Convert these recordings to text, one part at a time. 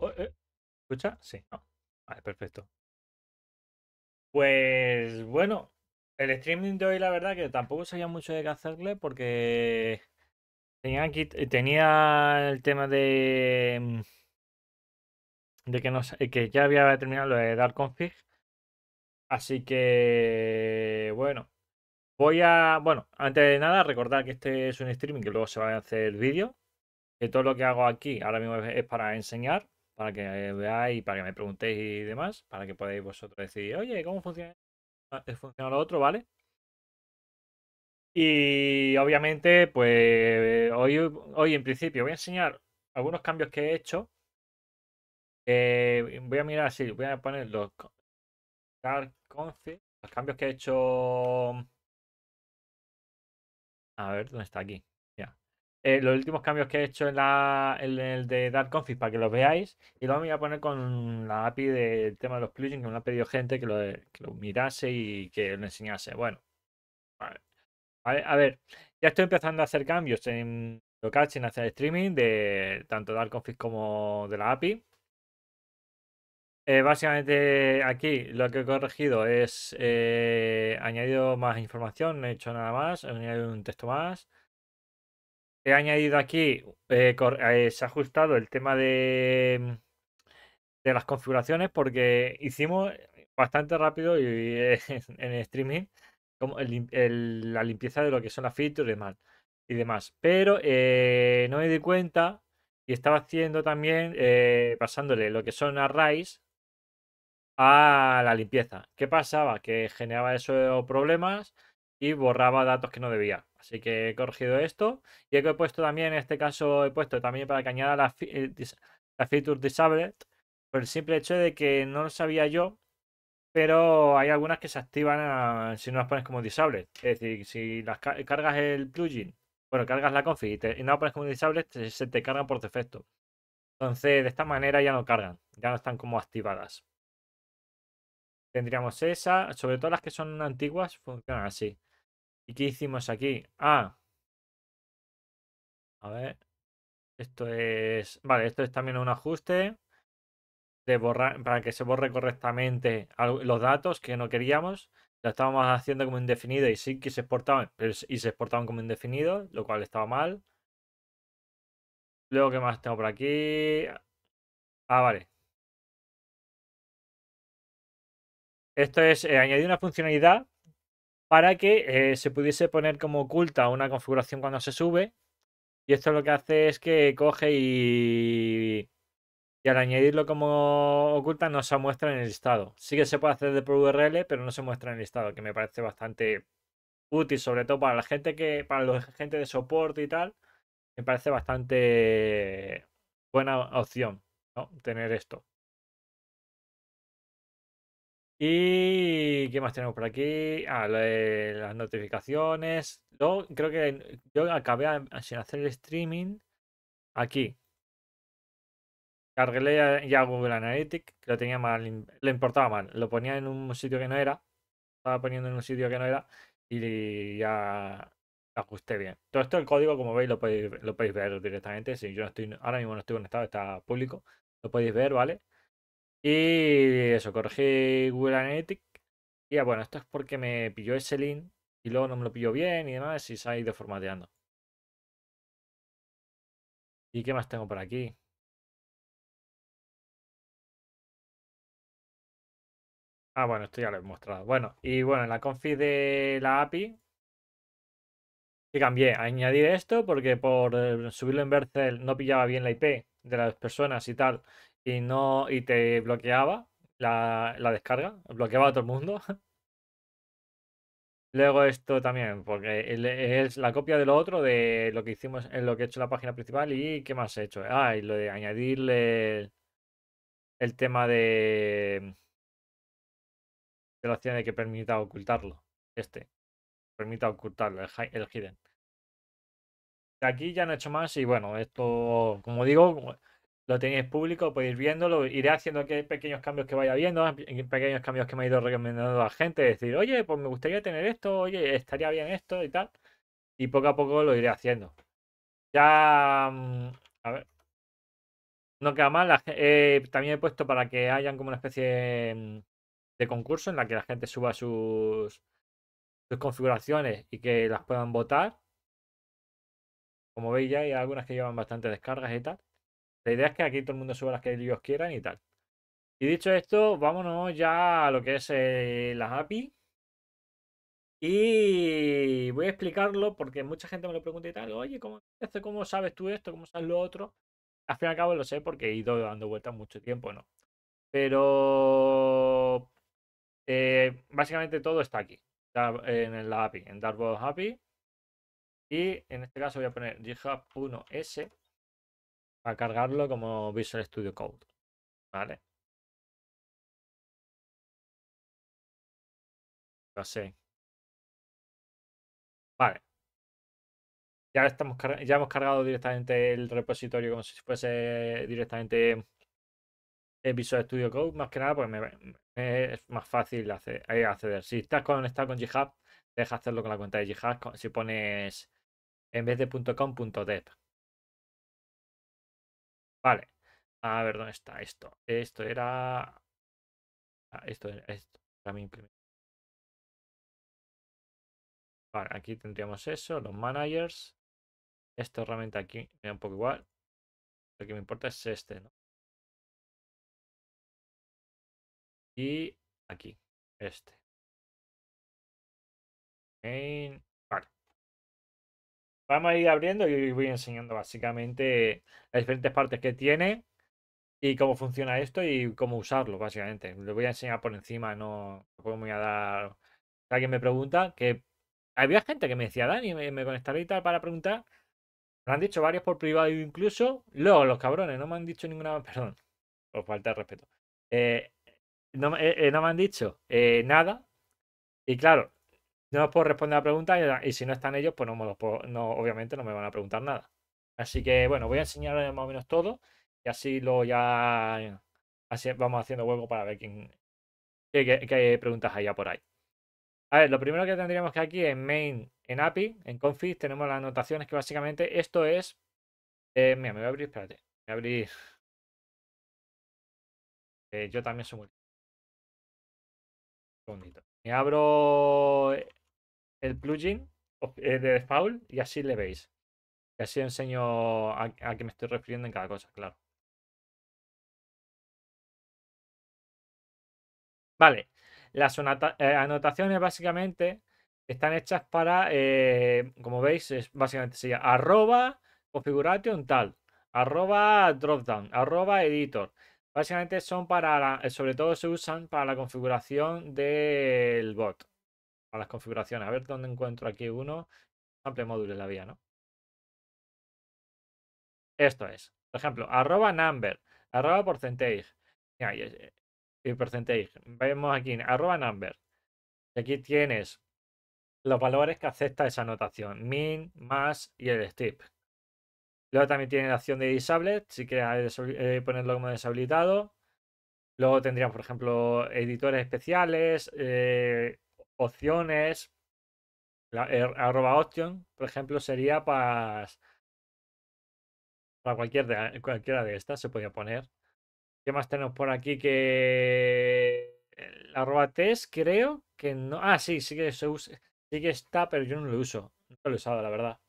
Oh, eh, ¿Escucha? Sí, no. Vale, perfecto. Pues bueno, el streaming de hoy la verdad que tampoco sabía mucho de qué hacerle porque tenía, tenía el tema de mm, de que, no, que ya había terminado lo de dar config. Así que, bueno, voy a, bueno, antes de nada, recordar que este es un streaming que luego se va a hacer vídeo. Que todo lo que hago aquí ahora mismo es para enseñar para que eh, veáis, para que me preguntéis y demás, para que podáis vosotros decir, oye, ¿cómo funciona, eh, funciona lo otro? ¿Vale? Y obviamente, pues hoy, en principio voy a enseñar algunos cambios que he hecho. Eh, voy a mirar así, voy a poner los, los cambios que he hecho. A ver, ¿dónde está aquí? Eh, los últimos cambios que he hecho en, la, en el de Dark Config para que los veáis. Y luego me voy a poner con la API del tema de los plugins que me ha pedido gente que lo, que lo mirase y que lo enseñase. Bueno, vale. a ver, ya estoy empezando a hacer cambios en local hacia hacer streaming de tanto Dark Config como de la API. Eh, básicamente aquí lo que he corregido es eh, añadido más información, no he hecho nada más, he añadido un texto más he añadido aquí, eh, eh, se ha ajustado el tema de, mm, de las configuraciones porque hicimos bastante rápido y, en streaming como la limpieza de lo que son las features y demás. Y demás. Pero eh, no me di cuenta y estaba haciendo también, pasándole lo que son arrays a la limpieza. ¿Qué pasaba? Que generaba esos problemas y borraba datos que no debía. Así que he corregido esto. Y he puesto también, en este caso, he puesto también para que añada eh, la, feature disabled. Por el simple hecho de que no lo sabía yo. Pero hay algunas que se activan ah, si no las pones como disabled. Es decir, si las cargas el plugin, bueno, cargas la config y, no las pones como disabled, se te carga por defecto. Entonces, de esta manera ya no cargan, ya no están como activadas. Tendríamos esa, sobre todo las que son antiguas, funcionan así. ¿Y qué hicimos aquí? Ah. A ver. Esto es... Vale, esto es también un ajuste. De para que se borre correctamente los datos que no queríamos. Lo estábamos haciendo como indefinido y sí que se exportaban, y se exportaban como indefinido, lo cual estaba mal. Luego, ¿qué más tengo por aquí? Ah, vale. Esto es eh, añadir una funcionalidad para que eh, se pudiese poner como oculta una configuración cuando se sube. Y esto lo que hace es que coge y, al añadirlo como oculta no se muestra en el listado. Sí que se puede hacer de por URL, pero no se muestra en el listado, que me parece bastante útil, sobre todo para la gente que, para los gente de soporte y tal, me parece bastante buena opción, Tener esto. ¿Y qué más tenemos por aquí? Ah, las notificaciones. Luego, creo que yo acabé sin hacer el streaming aquí. Cargué ya Google Analytics, que lo tenía mal, lo importaba mal. Lo ponía en un sitio que no era. Estaba poniendo en un sitio que no era y ya ajusté bien. Todo esto el código, como veis, lo podéis, lo podéis ver directamente. Si yo estoy, ahora mismo no estoy conectado, está público. Lo podéis ver, ¿vale? vale y eso, corregí Google Analytics. Y ya, bueno, esto es porque me pilló ese link y luego no me lo pilló bien y demás y se ha ido formateando. ¿Y qué más tengo por aquí? Ah, bueno, esto ya lo he mostrado. Bueno, y bueno, en la config de la API que cambié a añadir esto porque por eh, subirlo en Vercel no pillaba bien la IP de las personas y tal y no y te bloqueaba la, descarga, bloqueaba a todo el mundo. Luego esto también, porque es la copia de lo otro de lo que hicimos, en eh, lo que he hecho en la página principal y qué más he hecho. Ah, y lo de añadirle el tema de, de la opción de que permita ocultarlo. Este. Permita ocultarlo, el, hidden. De aquí ya no he hecho más y bueno, esto, como digo, lo tenéis público, podéis ir viéndolo, iré haciendo que pequeños cambios que vaya viendo, ah, pequeños cambios que me ha ido recomendando la gente, decir, oye, pues me gustaría tener esto, oye, estaría bien esto y tal. Y poco a poco lo iré haciendo. Ya, mm, a ver. No queda mal, eh, también he puesto para que hayan como una especie mm, de, concurso en la que la gente suba sus, sus configuraciones y que las puedan votar. Como veis ya hay algunas que llevan bastantes descargas y tal. La idea es que aquí todo el mundo suba las que ellos quieran y tal. Y dicho esto, vámonos ya a lo que es eh, la API. Y voy a explicarlo porque mucha gente me lo pregunta y tal. Oye, ¿cómo, esto? ¿cómo sabes tú esto? ¿Cómo sabes lo otro? Al fin y al cabo lo sé porque he ido dando vueltas mucho tiempo, ¿no? Pero eh, básicamente todo está aquí, en la API, en Dartboard API. Y en este caso voy a poner GitHub 1S a cargarlo como Visual Studio Code. ¿Vale? Lo sé. Vale. Ya, estamos, ya hemos cargado directamente el repositorio como si fuese directamente el Visual Studio Code, más que nada pues es más fácil eh, acceder. Si estás conectado con GitHub, deja hacerlo con la cuenta de GitHub si pones en vez de Vale. A ver, ¿dónde está esto? Esto era... Ah, esto era esto. También Vale, aquí tendríamos eso, los managers. esto realmente aquí me da un poco igual. Lo que me importa es este, ¿no? Y aquí, este vamos a ir abriendo y voy enseñando básicamente las diferentes partes que tiene y cómo funciona esto y cómo usarlo, básicamente. Lo voy a enseñar por encima, no, voy a dar. Si alguien me pregunta, que había gente que me decía, Dani, me, me conectaré y tal para preguntar. Me han dicho varios por privado incluso. Luego, los cabrones, no me han dicho ninguna. Perdón, por falta de respeto. Eh, eh, eh, no, me han dicho nada. Y claro, no os puedo responder la pregunta y, si no están ellos, pues no obviamente no me van a preguntar nada. Así que bueno, voy a enseñar más o menos todo y así lo ya así vamos haciendo huevo para ver quién, qué, qué, preguntas allá por ahí. A ver, lo primero que tendríamos que aquí en main, en API, en config, tenemos las anotaciones que básicamente esto es. Eh, mira, me voy a abrir, espérate, me voy a abrir. Eh, yo también soy muy. Un segundito. Me abro el plugin eh, de default y así le veis. Y así enseño a, qué me estoy refiriendo en cada cosa, claro. Vale, las eh, anotaciones básicamente están hechas para, eh, como veis, es, básicamente sería arroba configuration tal, arroba dropdown, arroba editor. Básicamente son para, sobre todo se usan para la configuración del bot a las configuraciones. A ver dónde encuentro aquí uno. Sample módulo la vía, ¿no? Esto es. Por ejemplo, arroba number, arroba porcentage Y porcentage Vemos aquí, arroba number. Y aquí tienes los valores que acepta esa anotación. Min, más y el strip. Luego también tiene la opción de disable, si quieres eh, eh, ponerlo como deshabilitado. Luego tendrían, por ejemplo, editores especiales, eh, opciones, la, eh, arroba option, por ejemplo, sería para, para cualquier cualquiera de estas, se podía poner. ¿Qué más tenemos por aquí? Que el arroba test, creo que no. Ah, sí, sí que se usa, sí que está, pero yo no lo uso. No lo he usado, la verdad.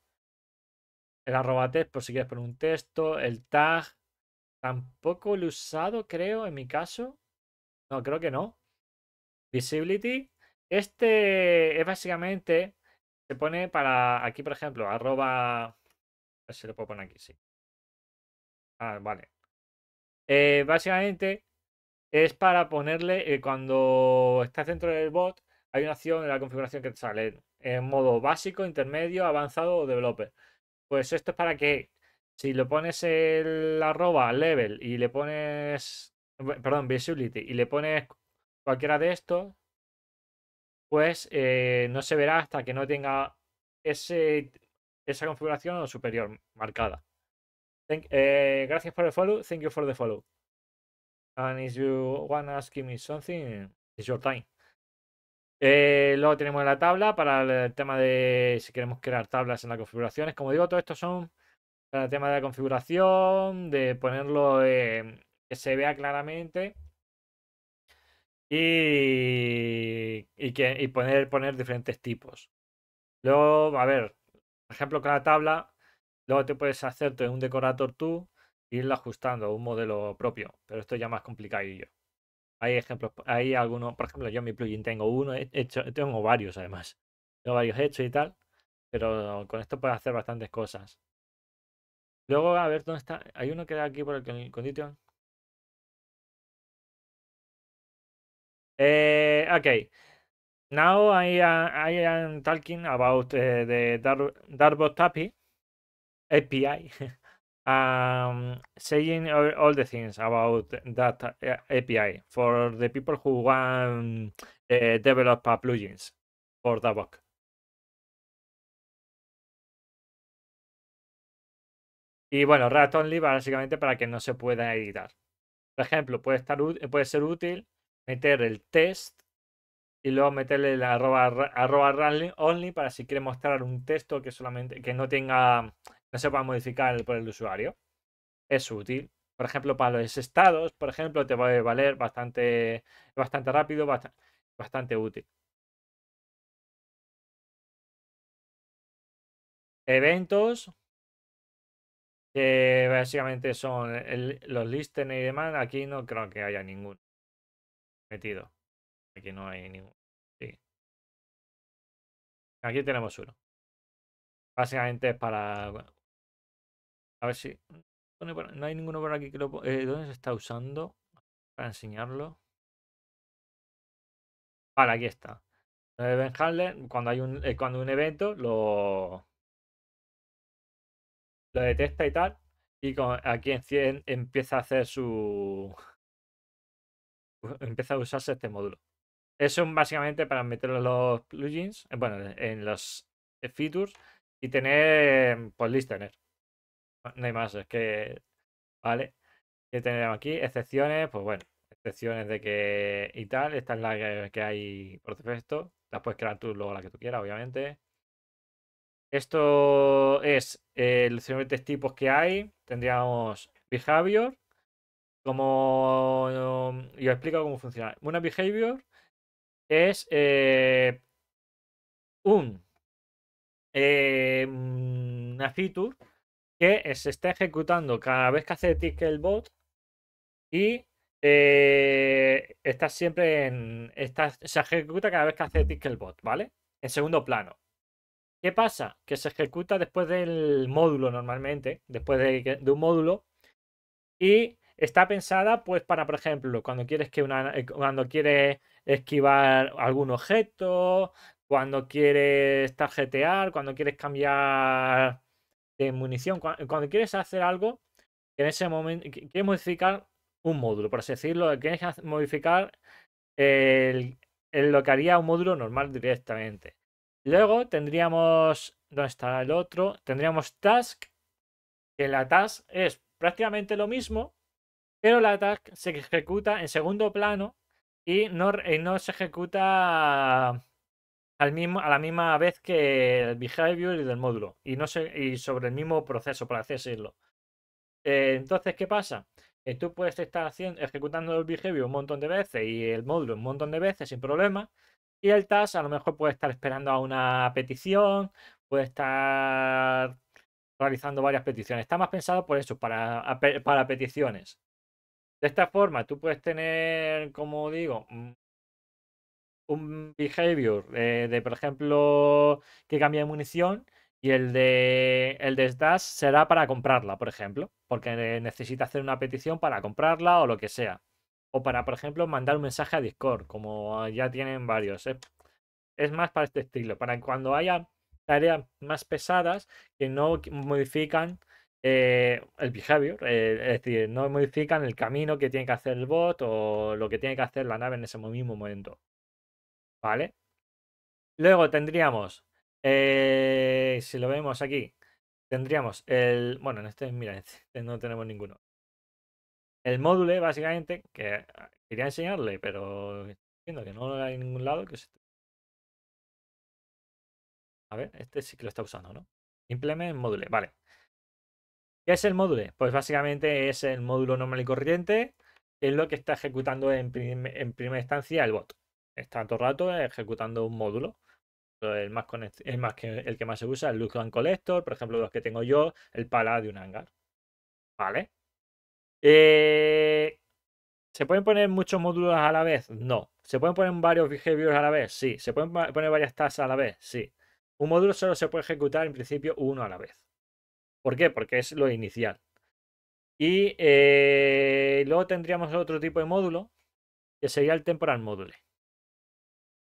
El arroba test, por si quieres poner un texto. El tag, tampoco lo he usado, creo, en mi caso. No, creo que no. Visibility, este es básicamente, se pone para, aquí por ejemplo, arroba, ver se lo puedo poner aquí, sí. Ah, vale. Eh, básicamente es para ponerle, eh, cuando estás dentro del bot, hay una opción en la configuración que sale en modo básico, intermedio, avanzado o developer. Pues esto es para que si le pones el arroba level y le pones, perdón, visibility y le pones cualquiera de estos, pues eh, no se verá hasta que no tenga ese, esa configuración o superior marcada. Eh, gracias por el follow. Thank you for the follow. And if you to ask me something, it's your time. Eh, luego tenemos la tabla para el tema de si queremos crear tablas en las configuraciones. Como digo, todo esto son para el tema de la configuración, de ponerlo, que se vea claramente y, y, que, y poner, poner diferentes tipos. Luego, a ver, por ejemplo, con la tabla, luego te puedes hacer un decorador tú e irlo ajustando a un modelo propio, pero esto ya más complicadillo. Hay ejemplos, hay algunos, por ejemplo, yo en mi plugin tengo uno hecho, tengo varios además, tengo varios hechos y tal, pero con esto puedes hacer bastantes cosas. Luego, a ver, ¿dónde está? Hay uno que da aquí por el condition. ok eh, okay. Now I uh, I am talking about eh, the Dar API, um, saying all, the things about that API eh, for the people who want uh, develop plugins for book. Y bueno, react Only básicamente para que no se pueda editar. Por ejemplo, puede, estar, puede ser útil meter el test y luego meterle el arroba, arroba only para si quiere mostrar un texto que solamente que no tenga no se pueda modificar por el usuario. Es útil. Por ejemplo, para los estados, por ejemplo, te va a valer bastante, bastante rápido, bastante, útil. Eventos, que básicamente son los listeners y demás. Aquí no creo que haya ninguno. Metido. Aquí no hay ningún. Sí. Aquí tenemos uno. Básicamente es para. A ver si. No hay ninguno por aquí que lo. Eh, ¿Dónde se está usando? Para enseñarlo. Vale, aquí está. Ben cuando hay un, eh, cuando un evento, lo. Lo detecta y tal. Y con, aquí en 100 empieza a hacer su empieza a usarse este módulo. eso Es básicamente para meter los plugins, eh, bueno, en los eh, features y tener pues listener. No hay más, es que vale. Que tenemos aquí excepciones, pues bueno, excepciones de que y tal, esta es la que hay por defecto, las puedes crear tú luego la que tú quieras, obviamente. Esto es el eh, los diferentes tipos que hay. Tendríamos behavior, como um, yo explico cómo funciona. Una behavior es eh, un eh, mm, una feature que se está ejecutando cada vez que hace tick el bot y eh, está siempre en se ejecuta cada vez que hace tick el bot, ¿vale? En segundo plano. ¿Qué pasa? Que se ejecuta después del módulo normalmente, después de un módulo y Está pensada, pues, para, por ejemplo, cuando quieres que una, eh, cuando quieres esquivar algún objeto, cuando quieres tarjetear, cuando quieres cambiar de munición, cuando, quieres hacer algo, en ese momento quieres modificar un módulo, por así decirlo, quieres modificar el, lo que haría un módulo normal directamente. Luego tendríamos, ¿dónde está el otro? Tendríamos task, que la task es prácticamente lo mismo, pero la ataque se ejecuta en segundo plano y no, eh, se ejecuta a la misma vez que el behavior y del módulo y, sobre el mismo proceso, para así decirlo. Eh, entonces, ¿qué pasa? Eh, tú puedes estar ejecutando el behavior un montón de veces y el módulo un montón de veces sin problema. Y el task a lo mejor puede estar esperando a una petición, puede estar realizando varias peticiones. Está más pensado por eso, para peticiones. De esta forma, tú puedes tener, como digo, un behavior eh, de, por ejemplo, que cambia de munición y el de, el de Stash será para comprarla, por ejemplo, porque necesita hacer una petición para comprarla o lo que sea. O para, por ejemplo, mandar un mensaje a Discord, como ya tienen varios. Eh. Es más para este estilo, para cuando haya tareas más pesadas que no modifican eh, el behavior, eh, es decir, no modifican el camino que tiene que hacer el bot o lo que tiene que hacer la nave en ese mismo momento. ¿Vale? Luego tendríamos, eh, si lo vemos aquí, tendríamos el, bueno, en este, mira, este no tenemos ninguno. El módulo, básicamente, que quería enseñarle, pero entiendo que no hay en ningún lado que se... A ver, este sí que lo está usando, ¿no? Implement módulo, vale. ¿Qué es el módulo? Pues básicamente es el módulo normal y corriente, es lo que está ejecutando en, primera instancia el bot. Está todo el rato ejecutando un módulo. El más, el, más que, el que más se usa, el Look Collector, por ejemplo, los que tengo yo, el pala de un hangar. ¿Vale? Eh, ¿Se pueden poner muchos módulos a la vez? No. ¿Se pueden poner varios behaviors a la vez? Sí. ¿Se pueden poner varias tasas a la vez? Sí. Un módulo solo se puede ejecutar en principio uno a la vez. ¿Por qué? Porque es lo inicial. Y eh, luego tendríamos otro tipo de módulo, que sería el temporal módulo.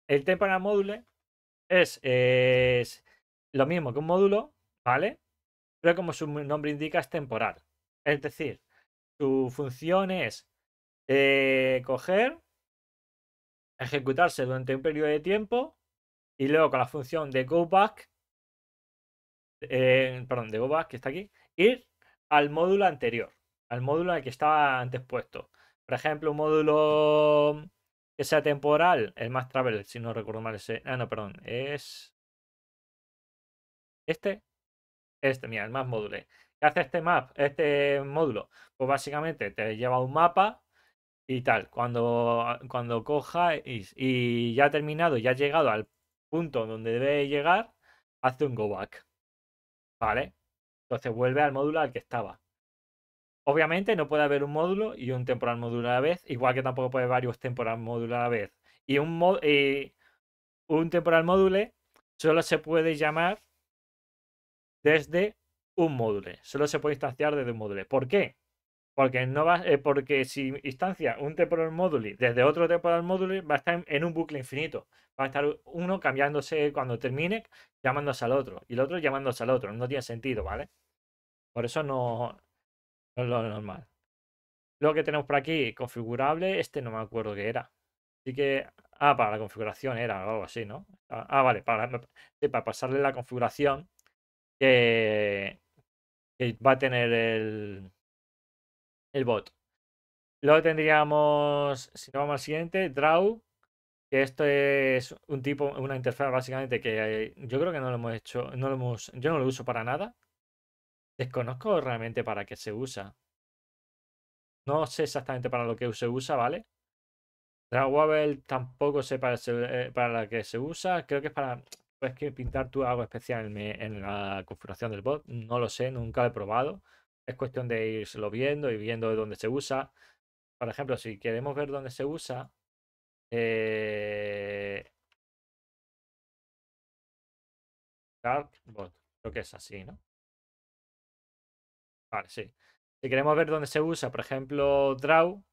El temporal módulo es, es lo mismo que un módulo, ¿vale? Pero como su nombre indica, es temporal. Es decir, su función es eh, coger, ejecutarse durante un periodo de tiempo y luego con la función de go back eh, perdón, de go back que está aquí, ir al módulo anterior, al módulo al que estaba antes puesto. Por ejemplo, un módulo que sea temporal, el más travel, si no recuerdo mal ese. Ah, no, perdón, es. Este. Este, mira, el más módulo. ¿Qué hace este map, este módulo? Pues básicamente te lleva un mapa y tal. Cuando, cuando coja y, y ya ha terminado, ya ha llegado al punto donde debe llegar, hace un go back. Vale. Entonces vuelve al módulo al que estaba. Obviamente no puede haber un módulo y un temporal módulo a la vez, igual que tampoco puede haber varios temporal módulo a la vez. Y un, y eh, un temporal módulo solo se puede llamar desde un módulo. Solo se puede instanciar desde un módulo. ¿Por qué? Porque, no va, eh, porque si instancia un temporal y desde otro temporal módulo va a estar en, un bucle infinito. Va a estar uno cambiándose cuando termine, llamándose al otro, y el otro llamándose al otro. No tiene sentido, ¿vale? Por eso no, es lo normal. Lo que tenemos por aquí, configurable, este no me acuerdo qué era. Así que, ah, para la configuración era algo así, ¿no? Ah, ah vale, para, para pasarle la configuración que va a tener el bot. Luego tendríamos, si vamos al siguiente, Draw, que esto es un tipo, una interfaz básicamente que eh, yo creo que no lo hemos hecho, no lo hemos, yo no lo uso para nada. Desconozco realmente para qué se usa. No sé exactamente para lo que se usa, ¿vale? Drawable tampoco sé para, eh, para la que se usa. Creo que es para pues, pintar tú algo especial en, en la configuración del bot. No lo sé, nunca lo he probado. Es cuestión de irselo viendo y viendo dónde se usa. Por ejemplo, si queremos ver dónde se usa, eh... Darkbot, creo que es así, ¿no? Vale, sí. Si queremos ver dónde se usa, por ejemplo, Draw,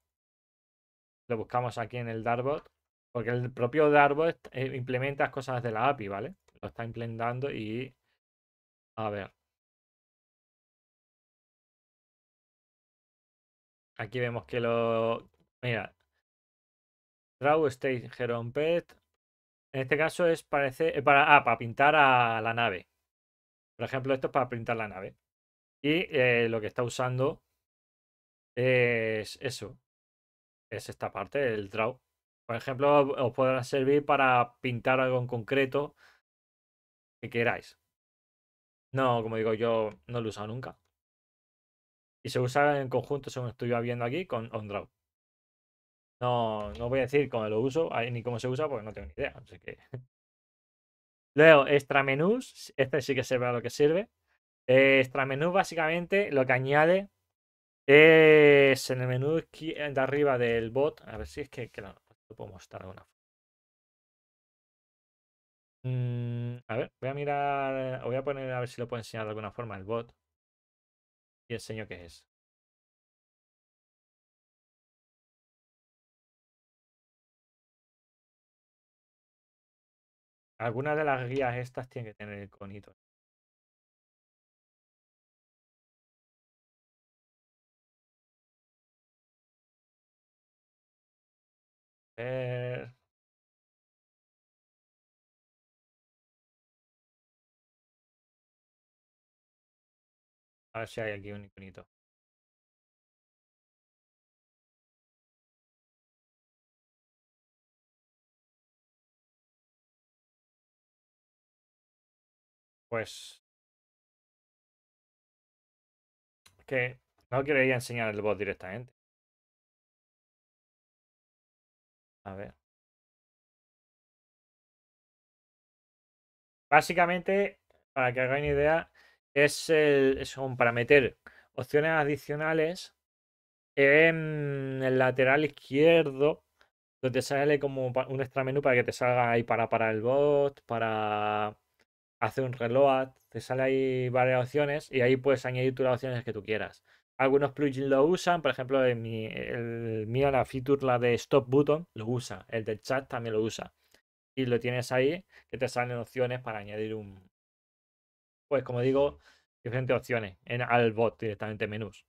lo buscamos aquí en el Darkbot, porque el propio Darkbot eh, implementa cosas de la API, ¿vale? Lo está implementando y... A ver. Aquí vemos que lo. Mira. Draw State Heron Pet. En este caso es parece. Eh, para, ah, para pintar a la nave. Por ejemplo, esto es para pintar la nave. Y eh, lo que está usando es eso. Es esta parte, el draw. Por ejemplo, os podrá servir para pintar algo en concreto que queráis. No, como digo, yo no lo he usado nunca y se usa en conjunto, según estoy viendo aquí, con OnDraw. No, no voy a decir cómo lo uso ni cómo se usa porque no tengo ni idea. Así que... Luego, menús Este sí que se ve a lo que sirve. extra menú básicamente lo que añade es en el menú de arriba del bot. A ver si es que, lo puedo mostrar de alguna forma. Mm, a ver, voy a mirar, voy a poner a ver si lo puedo enseñar de alguna forma el bot. ¿Y enseño qué es? alguna de las guías estas tiene que tener el conito. A ver si hay aquí un infinito Pues... que no quería enseñar el bot directamente. A ver. Básicamente, para que hagáis una idea, es el, son para meter opciones adicionales en el lateral izquierdo, donde sale como un extra menú para que te salga ahí para parar el bot, para hacer un reload, te sale ahí varias opciones y ahí puedes añadir tú las opciones que tú quieras. Algunos plugins lo usan, por ejemplo, el mío, la feature, la de Stop Button, lo usa, el del chat también lo usa. Y lo tienes ahí, que te salen opciones para añadir un, pues como digo, diferentes opciones en, al bot directamente menús.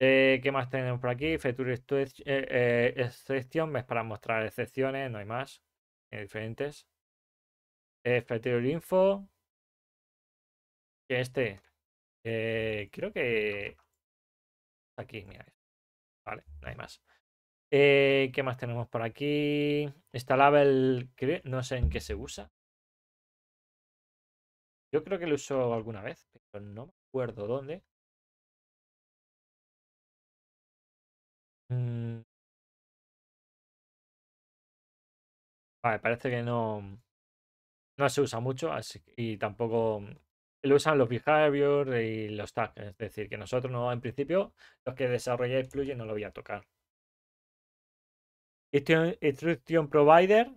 Eh, ¿Qué más tenemos por aquí? Feature eh, eh, Exception, para mostrar excepciones, no hay más, eh, diferentes. Feature Info. este, creo que aquí, mira. Vale, no hay más. ¿Qué más tenemos por aquí? Esta label, no sé en qué se usa. Yo creo que lo usó alguna vez, pero no me acuerdo dónde. Mm. parece que no, no se usa mucho así, y tampoco mm, lo usan los behavior y los tags. Es decir, que nosotros no, en principio, los que desarrolláis plugin no lo voy a tocar. Instruction provider,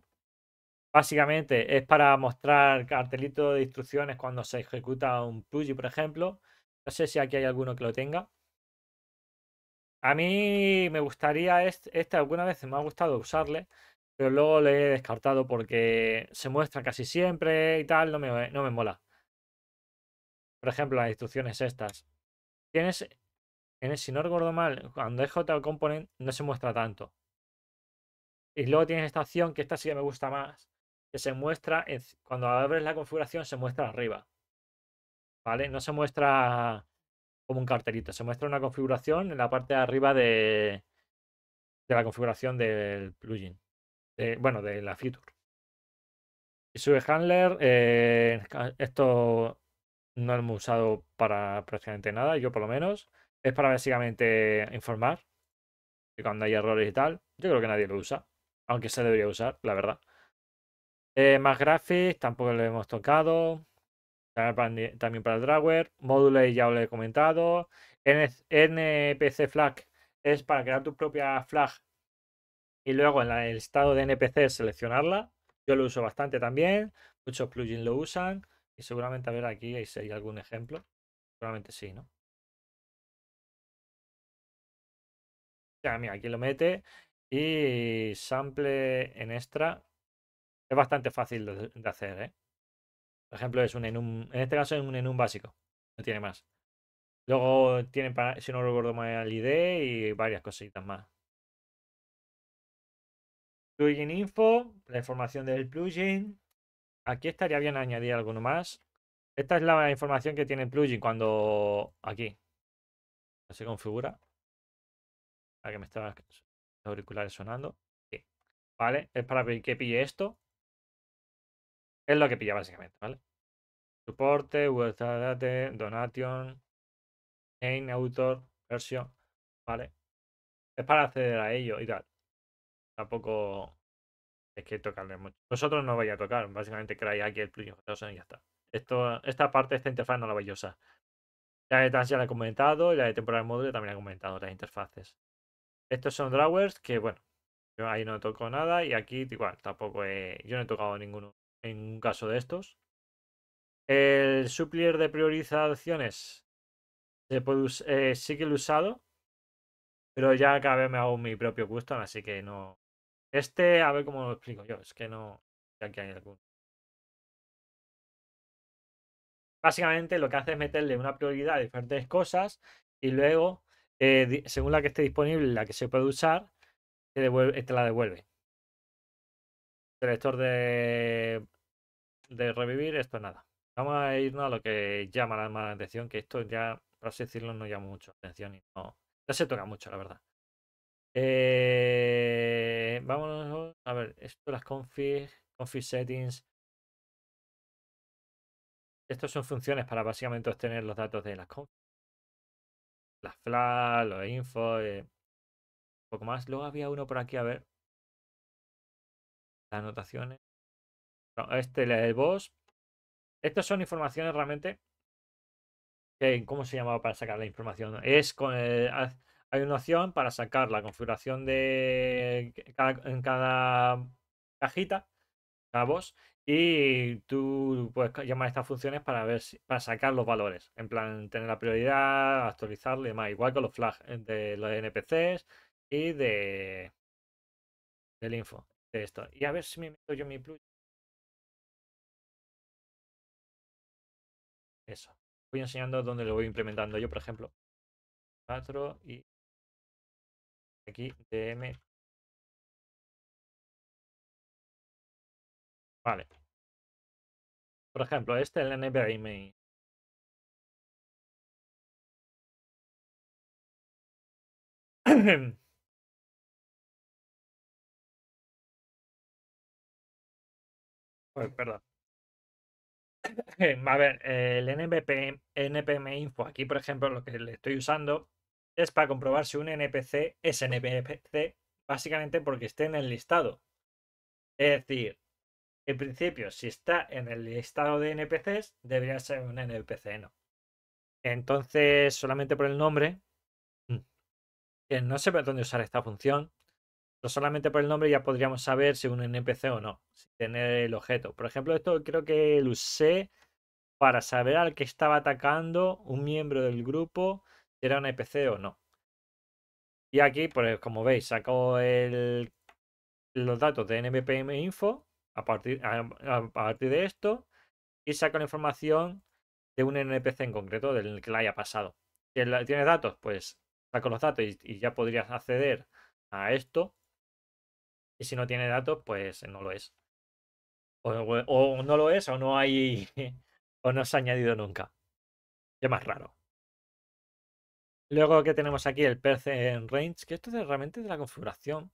Básicamente es para mostrar cartelito de instrucciones cuando se ejecuta un plugin, por ejemplo. No sé si aquí hay alguno que lo tenga. A mí me gustaría, este, alguna vez me ha gustado usarle, pero luego le he descartado porque se muestra casi siempre y tal, no me, mola. Por ejemplo, las instrucciones estas. Tienes, tienes si no recuerdo mal, cuando es Component no se muestra tanto. Y luego tienes esta acción, que esta sí que me gusta más, que se muestra, cuando abres la configuración, se muestra arriba. ¿Vale? No se muestra como un cartelito, se muestra una configuración en la parte de arriba de, de la configuración del plugin. bueno, de la feature. Y sube handler, eh, esto no hemos usado para prácticamente nada, yo por lo menos. Es para básicamente informar que cuando hay errores y tal, yo creo que nadie lo usa, aunque se debería usar, la verdad. Eh, más graphics, tampoco lo hemos tocado. También para el Drawer. Módulos ya os lo he comentado. NPC Flag es para crear tu propia flag y luego en el estado de NPC seleccionarla. Yo lo uso bastante también. Muchos plugins lo usan. Y seguramente, a ver, aquí hay, si algún ejemplo. Seguramente sí, ¿no? mira, aquí lo mete. Y sample en extra. Es bastante fácil de, hacer, ¿eh? Por ejemplo, es un enum. En este caso es un enum básico. No tiene más. Luego tienen, para, si no recuerdo mal, el ID y varias cositas más. Plugin info, la información del plugin. Aquí estaría bien añadir alguno más. Esta es la información que tiene el plugin cuando aquí se configura. Para que me estaban los auriculares sonando. Sí. Vale, es para que pille esto. Es lo que pilla básicamente, ¿vale? Soporte, date, donation, en autor, versión, ¿vale? Es para acceder a ello y tal. Tampoco es que tocarle mucho. Vosotros no vais a tocar, básicamente creáis aquí el plugin y ya está. Esto, esta parte, esta interfaz no la vais a usar. La de la he comentado y la de temporal módulo también ha he comentado, las interfaces. Estos son drawers que, bueno, yo ahí no toco nada y aquí igual, tampoco yo no he tocado ninguno en un caso de estos. El supplier de priorizaciones se puede eh, sí que usado, pero ya cada vez me hago mi propio custom, así que no. Este, a ver cómo lo explico yo, es que no. Aquí hay alguno. Básicamente lo que hace es meterle una prioridad a diferentes cosas y luego, eh, según la que esté disponible, la que se puede usar, te la devuelve director de, de revivir, esto nada. Vamos a irnos a lo que llama la más atención, que esto ya, por así decirlo, no llama mucho atención y no, se toca mucho, la verdad. vamos eh, vámonos a ver, esto las config, config settings. Estas son funciones para básicamente obtener los datos de las config. Las flash, los info, un eh, poco más. Luego había uno por aquí, a ver las anotaciones. este, el boss. Estas son informaciones realmente. ¿Cómo se llamaba para sacar la información? Es con hay una opción para sacar la configuración de en cada cajita, cada voz y tú puedes llamar estas funciones para ver si, para sacar los valores, en plan tener la prioridad, actualizarle y igual que los flags eh, de los NPCs y de del info esto. Y a ver si me meto yo mi plugin Eso. Voy enseñando dónde lo voy implementando yo, por ejemplo. 4 y aquí DM. Vale. Por ejemplo, este el NBA perdón. A ver, el NPM, NPM Info, aquí por ejemplo, lo que le estoy usando es para comprobar si un NPC es NPC, básicamente porque esté en el listado. Es decir, en principio, si está en el listado de NPCs, debería ser un NPC, ¿no? Entonces, solamente por el nombre, mm, que no sé ve dónde usar esta función, no solamente por el nombre ya podríamos saber si un NPC o no, si tener el objeto. Por ejemplo, esto creo que lo usé para saber al que estaba atacando un miembro del grupo si era un NPC o no. Y aquí, pues como veis, saco los datos de NPM Info a partir, a, partir de esto y saco la información de un NPC en concreto del que la haya pasado. Si tiene datos? Pues saco los datos y ya podrías acceder a esto y si no tiene datos, pues no lo es. O, no lo es, o no hay. o no se ha añadido nunca. Qué más raro. Luego que tenemos aquí el percent en range, que esto es realmente de la configuración.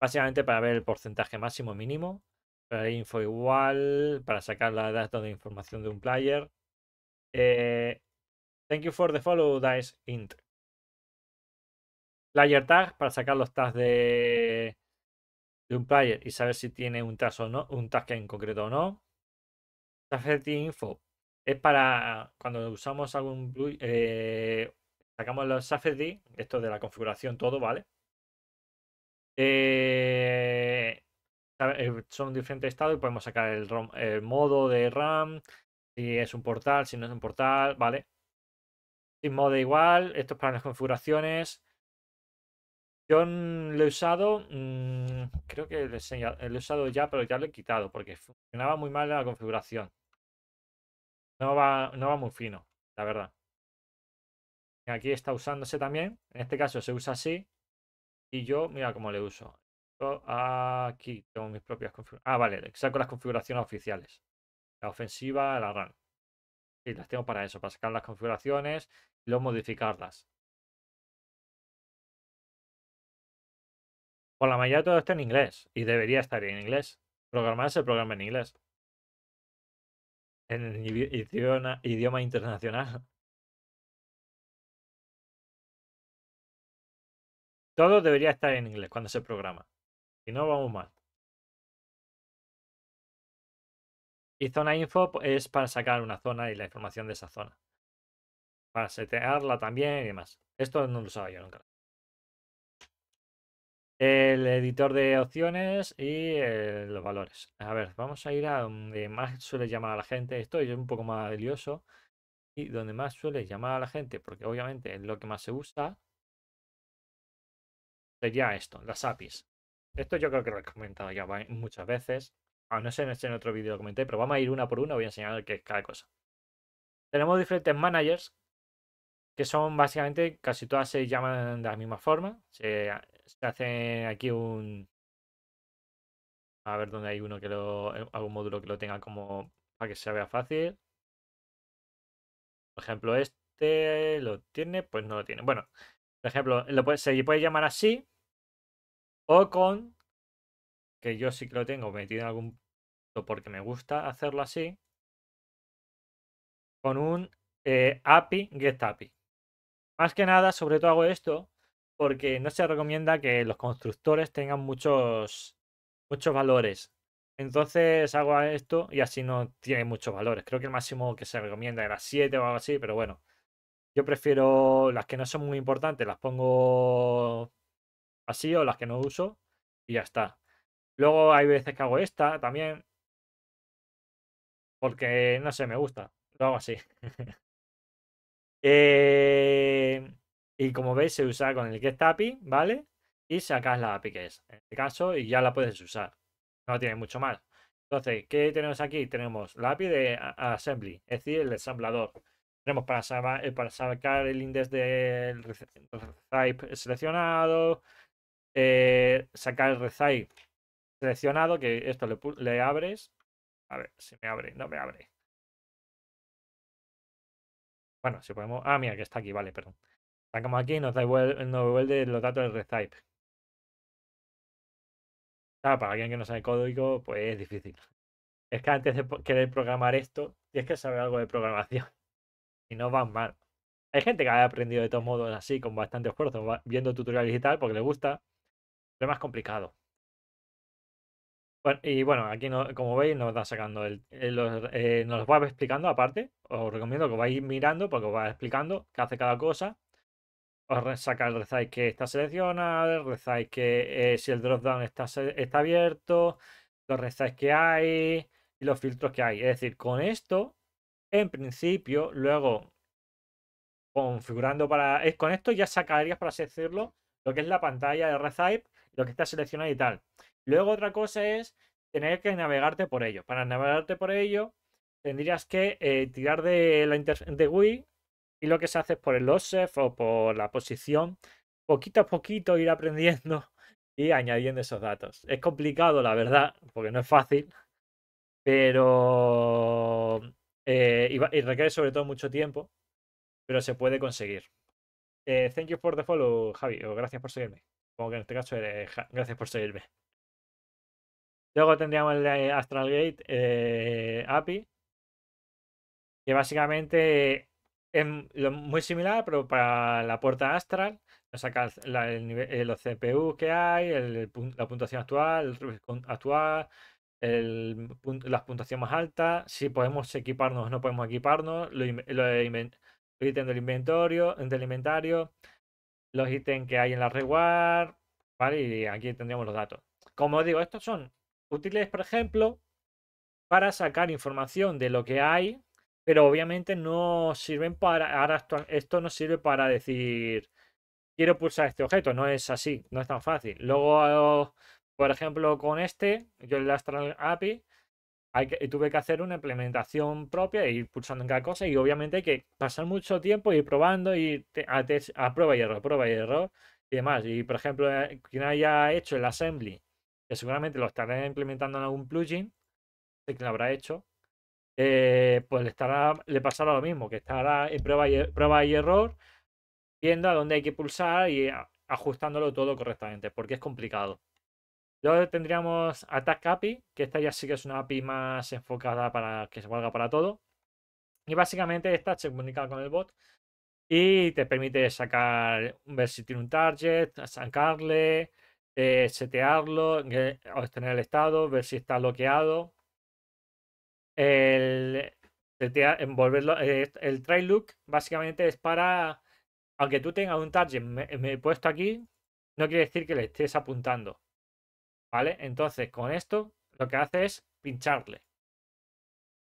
Básicamente para ver el porcentaje máximo mínimo. Para info igual, para sacar la data de información de un player. Eh, thank you for the follow, dice int player tag para sacar los tags de, un player y saber si tiene un tag o no, un tag en concreto o no. Safety info es para cuando usamos algún eh, sacamos los safety, esto de la configuración todo, ¿vale? Eh, eh, son diferentes estados y podemos sacar el, modo de RAM, si es un portal, si no es un portal, ¿vale? Sin modo igual, esto es para las configuraciones. Yo lo he usado, mm, creo que eh, lo he, usado ya, pero ya lo he quitado porque funcionaba muy mal la configuración. No va, no va muy fino, la verdad. Aquí está usándose también. En este caso se usa así. Y yo, mira cómo le uso. Aquí tengo mis propias configuraciones. Ah, vale, saco las configuraciones oficiales. La ofensiva, la RAN. Y las tengo para eso, para sacar las configuraciones y luego modificarlas. Por la mayoría todo está en inglés y debería estar en inglés. Programar se programa en inglés. En idioma, idioma internacional. Todo debería estar en inglés cuando se programa. Si no, vamos mal. Y zona info pues, es para sacar una zona y la información de esa zona. Para setearla también y demás. Esto no lo usaba yo nunca el editor de opciones y eh, los valores. A ver, vamos a ir a donde más suele llamar a la gente. Esto es un poco más valioso Y donde más suele llamar a la gente, porque obviamente es lo que más se usa, sería esto, las APIs. Esto yo creo que lo he comentado ya muchas veces. a ah, no sé en otro vídeo lo comenté, pero vamos a ir una por una. Voy a enseñar qué es cada cosa. Tenemos diferentes managers que son básicamente, casi todas se llaman de la misma forma. Se, ah, se hacen aquí un... A ver dónde hay uno que lo... Eh, algún módulo que lo tenga como para que se vea fácil. Por ejemplo, este lo tiene, pues no lo tiene. Bueno, por ejemplo, lo se puede llamar así o con, que yo sí que lo tengo metido en algún... porque me gusta hacerlo así, con un eh, API, get API. Más que nada, sobre todo hago esto porque no se recomienda que los constructores tengan muchos, muchos valores. Entonces hago esto y así no tiene muchos valores. Creo que el máximo que se recomienda era 7 o algo así, pero bueno. Yo prefiero las que no son muy importantes, las pongo así o las que no uso y ya está. Luego hay veces que hago esta también. Porque, no sé, me gusta. Lo hago así. Eh, y como veis, se usa con el API, ¿vale? Y sacas la API que es, en este caso, y ya la puedes usar. No tiene mucho más. Entonces, ¿qué tenemos aquí? Tenemos la API de Assembly, es decir, el ensamblador. Tenemos para, eh, para sacar el índice del type seleccionado, eh, sacar el recipe seleccionado, que esto le abres. A ver si me abre, no me abre. Bueno, si podemos. Ah, mira, que está aquí, vale, perdón. Sacamos aquí y nos, da devuelve los datos del retype. para alguien que no sabe código, pues es difícil. Es que antes de querer programar esto, tienes que saber algo de programación. Y no van mal. Hay gente que ha aprendido de todos modos así, con bastante esfuerzo, viendo tutoriales y tal, porque le gusta. Pero es más complicado y bueno, aquí como veis nos va sacando el, eh, los, eh, nos va explicando aparte. Os recomiendo que vais mirando porque os va explicando qué hace cada cosa. Os saca el Resize que está seleccionado, el rezáis que eh, si el Dropdown está, está abierto, los rezáis que hay y los filtros que hay. Es decir, con esto, en principio, luego configurando para. Es, con esto ya sacarías, para así decirlo, lo que es la pantalla de Resize lo que está seleccionado y tal. Luego otra cosa es tener que navegarte por ello. Para navegarte por ello tendrías que eh, tirar de la de GUI y lo que se hace es por el OSEF o por la posición, poquito a poquito ir aprendiendo y añadiendo esos datos. Es complicado, la verdad, porque no es fácil, pero... Eh, y, requiere sobre todo mucho tiempo, pero se puede conseguir. Eh, thank you for the follow, Javi, o gracias por seguirme como que en este caso gracias por seguirme. Luego tendríamos el Astral Gate eh, API, que básicamente es muy similar, pero para la puerta Astral nos saca el eh, los CPU que hay, la puntuación actual, actual, la puntuación más alta, si podemos equiparnos o no podemos equiparnos, lo, lo, ítem del inventario, del inventario los ítems que hay en la reward, ¿vale? Y aquí tendríamos los datos. Como digo, estos son útiles, por ejemplo, para sacar información de lo que hay, pero obviamente no sirven para, ahora esto, no sirve para decir, quiero pulsar este objeto, no es así, no es tan fácil. Luego, por ejemplo, con este, yo el API, tuve que hacer una implementación propia e ir pulsando en cada cosa y obviamente hay que pasar mucho tiempo y ir probando y a, prueba y error, prueba y error y demás. Y por ejemplo, eh, quien haya hecho el assembly, que seguramente lo estará implementando en algún plugin, sé que lo habrá hecho, eh, pues le, estará, le pasará lo mismo, que estará en prueba y, prueba y error, viendo a dónde hay que pulsar y ajustándolo todo correctamente, porque es complicado. Luego tendríamos Attack API, que esta ya sí que es una API más enfocada para que se valga para todo. Y básicamente esta se comunica con el bot y te permite sacar, ver si tiene un target, sacarle, eh, setearlo, eh, obtener el estado, ver si está bloqueado. El, setear, envolverlo, eh, el try look básicamente es para, aunque tú tengas un target me he puesto aquí, no quiere decir que le estés apuntando. Entonces, con esto lo que hace es pincharle.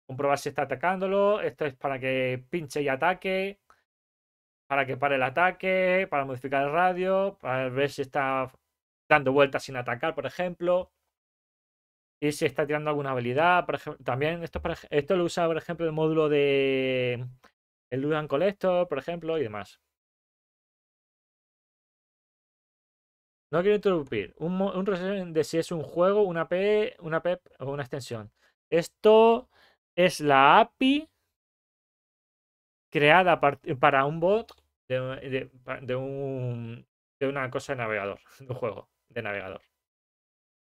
Comprobar si está atacándolo. Esto es para que pinche y ataque. Para que pare el ataque. Para modificar el radio. Para ver si está dando vueltas sin atacar, por ejemplo. Y si está tirando alguna habilidad. Por ejemplo, también esto, esto lo usa, por ejemplo, el módulo de el Ludan Collector, por ejemplo, y demás. No quiero interrumpir. Un, resumen de si es un juego, una P, una PEP o una extensión. Esto es la API creada para un bot de, de, un, de una cosa de navegador, de un juego de navegador.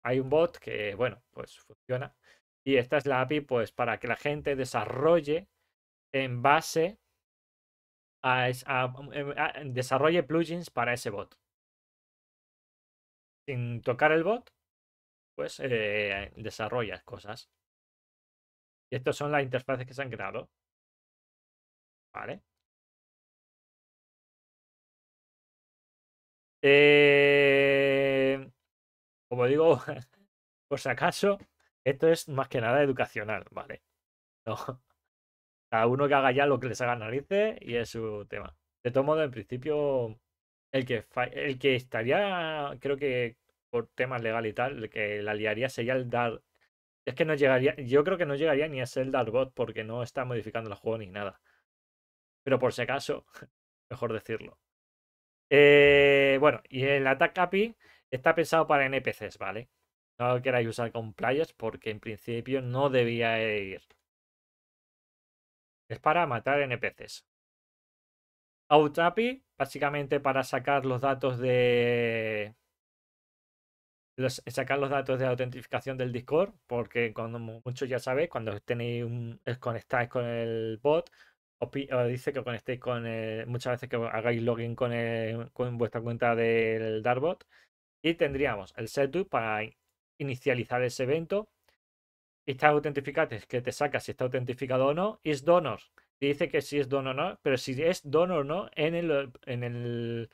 Hay un bot que, bueno, pues funciona. Y esta es la API, pues, para que la gente desarrolle en base a em, desarrolle plugins para ese bot sin tocar el bot, pues eh, desarrollas cosas. Y estas son las interfaces que se han creado. ¿Vale? Eh, como digo, por si acaso, esto es más que nada educacional, ¿vale? Cada uno que haga ya lo que les haga narices y es su tema. De todo modo, en principio, el que, estaría, creo que por temas legales y tal, el que la liaría sería el Dark. Es que no llegaría, yo creo que no llegaría ni a ser el darbot porque no está modificando el juego ni nada. Pero por si acaso, mejor decirlo. Eh, bueno, y el Attack API está pensado para NPCs, ¿vale? No lo queráis usar con players porque en principio no debía ir. Es para matar NPCs. OutAPI, básicamente para sacar los datos de. sacar los datos de autentificación del Discord, porque cuando muchos ya sabéis, cuando tenéis un, conectáis con el bot, os, dice que conectéis con muchas veces que hagáis login con, vuestra cuenta del Darbot. Y tendríamos el setup para inicializar ese evento. autentificado, es que te saca si está autentificado o no. Is donors dice que si es don o no, pero si es donor o no en el, en el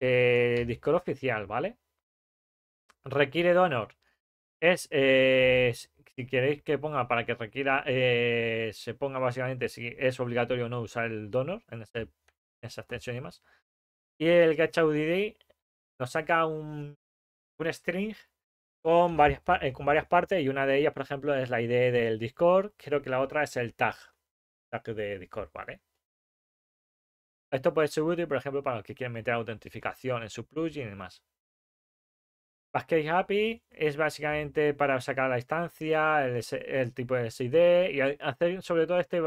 eh, Discord oficial, ¿vale? Requiere donor. Es, si queréis que ponga para que requiera, eh, se ponga básicamente si es obligatorio o no usar el donor en, ese, esa extensión y más. Y el ID nos saca un, un string con varias, eh, con varias partes y una de ellas, por ejemplo, es la ID e del Discord. Creo que la otra es el tag, de Discord, ¿vale? Esto puede ser útil, por ejemplo, para los que quieren meter autentificación en su plugin y demás. Passkey API es básicamente para sacar la instancia, el, tipo de SID y hacer, sobre todo, este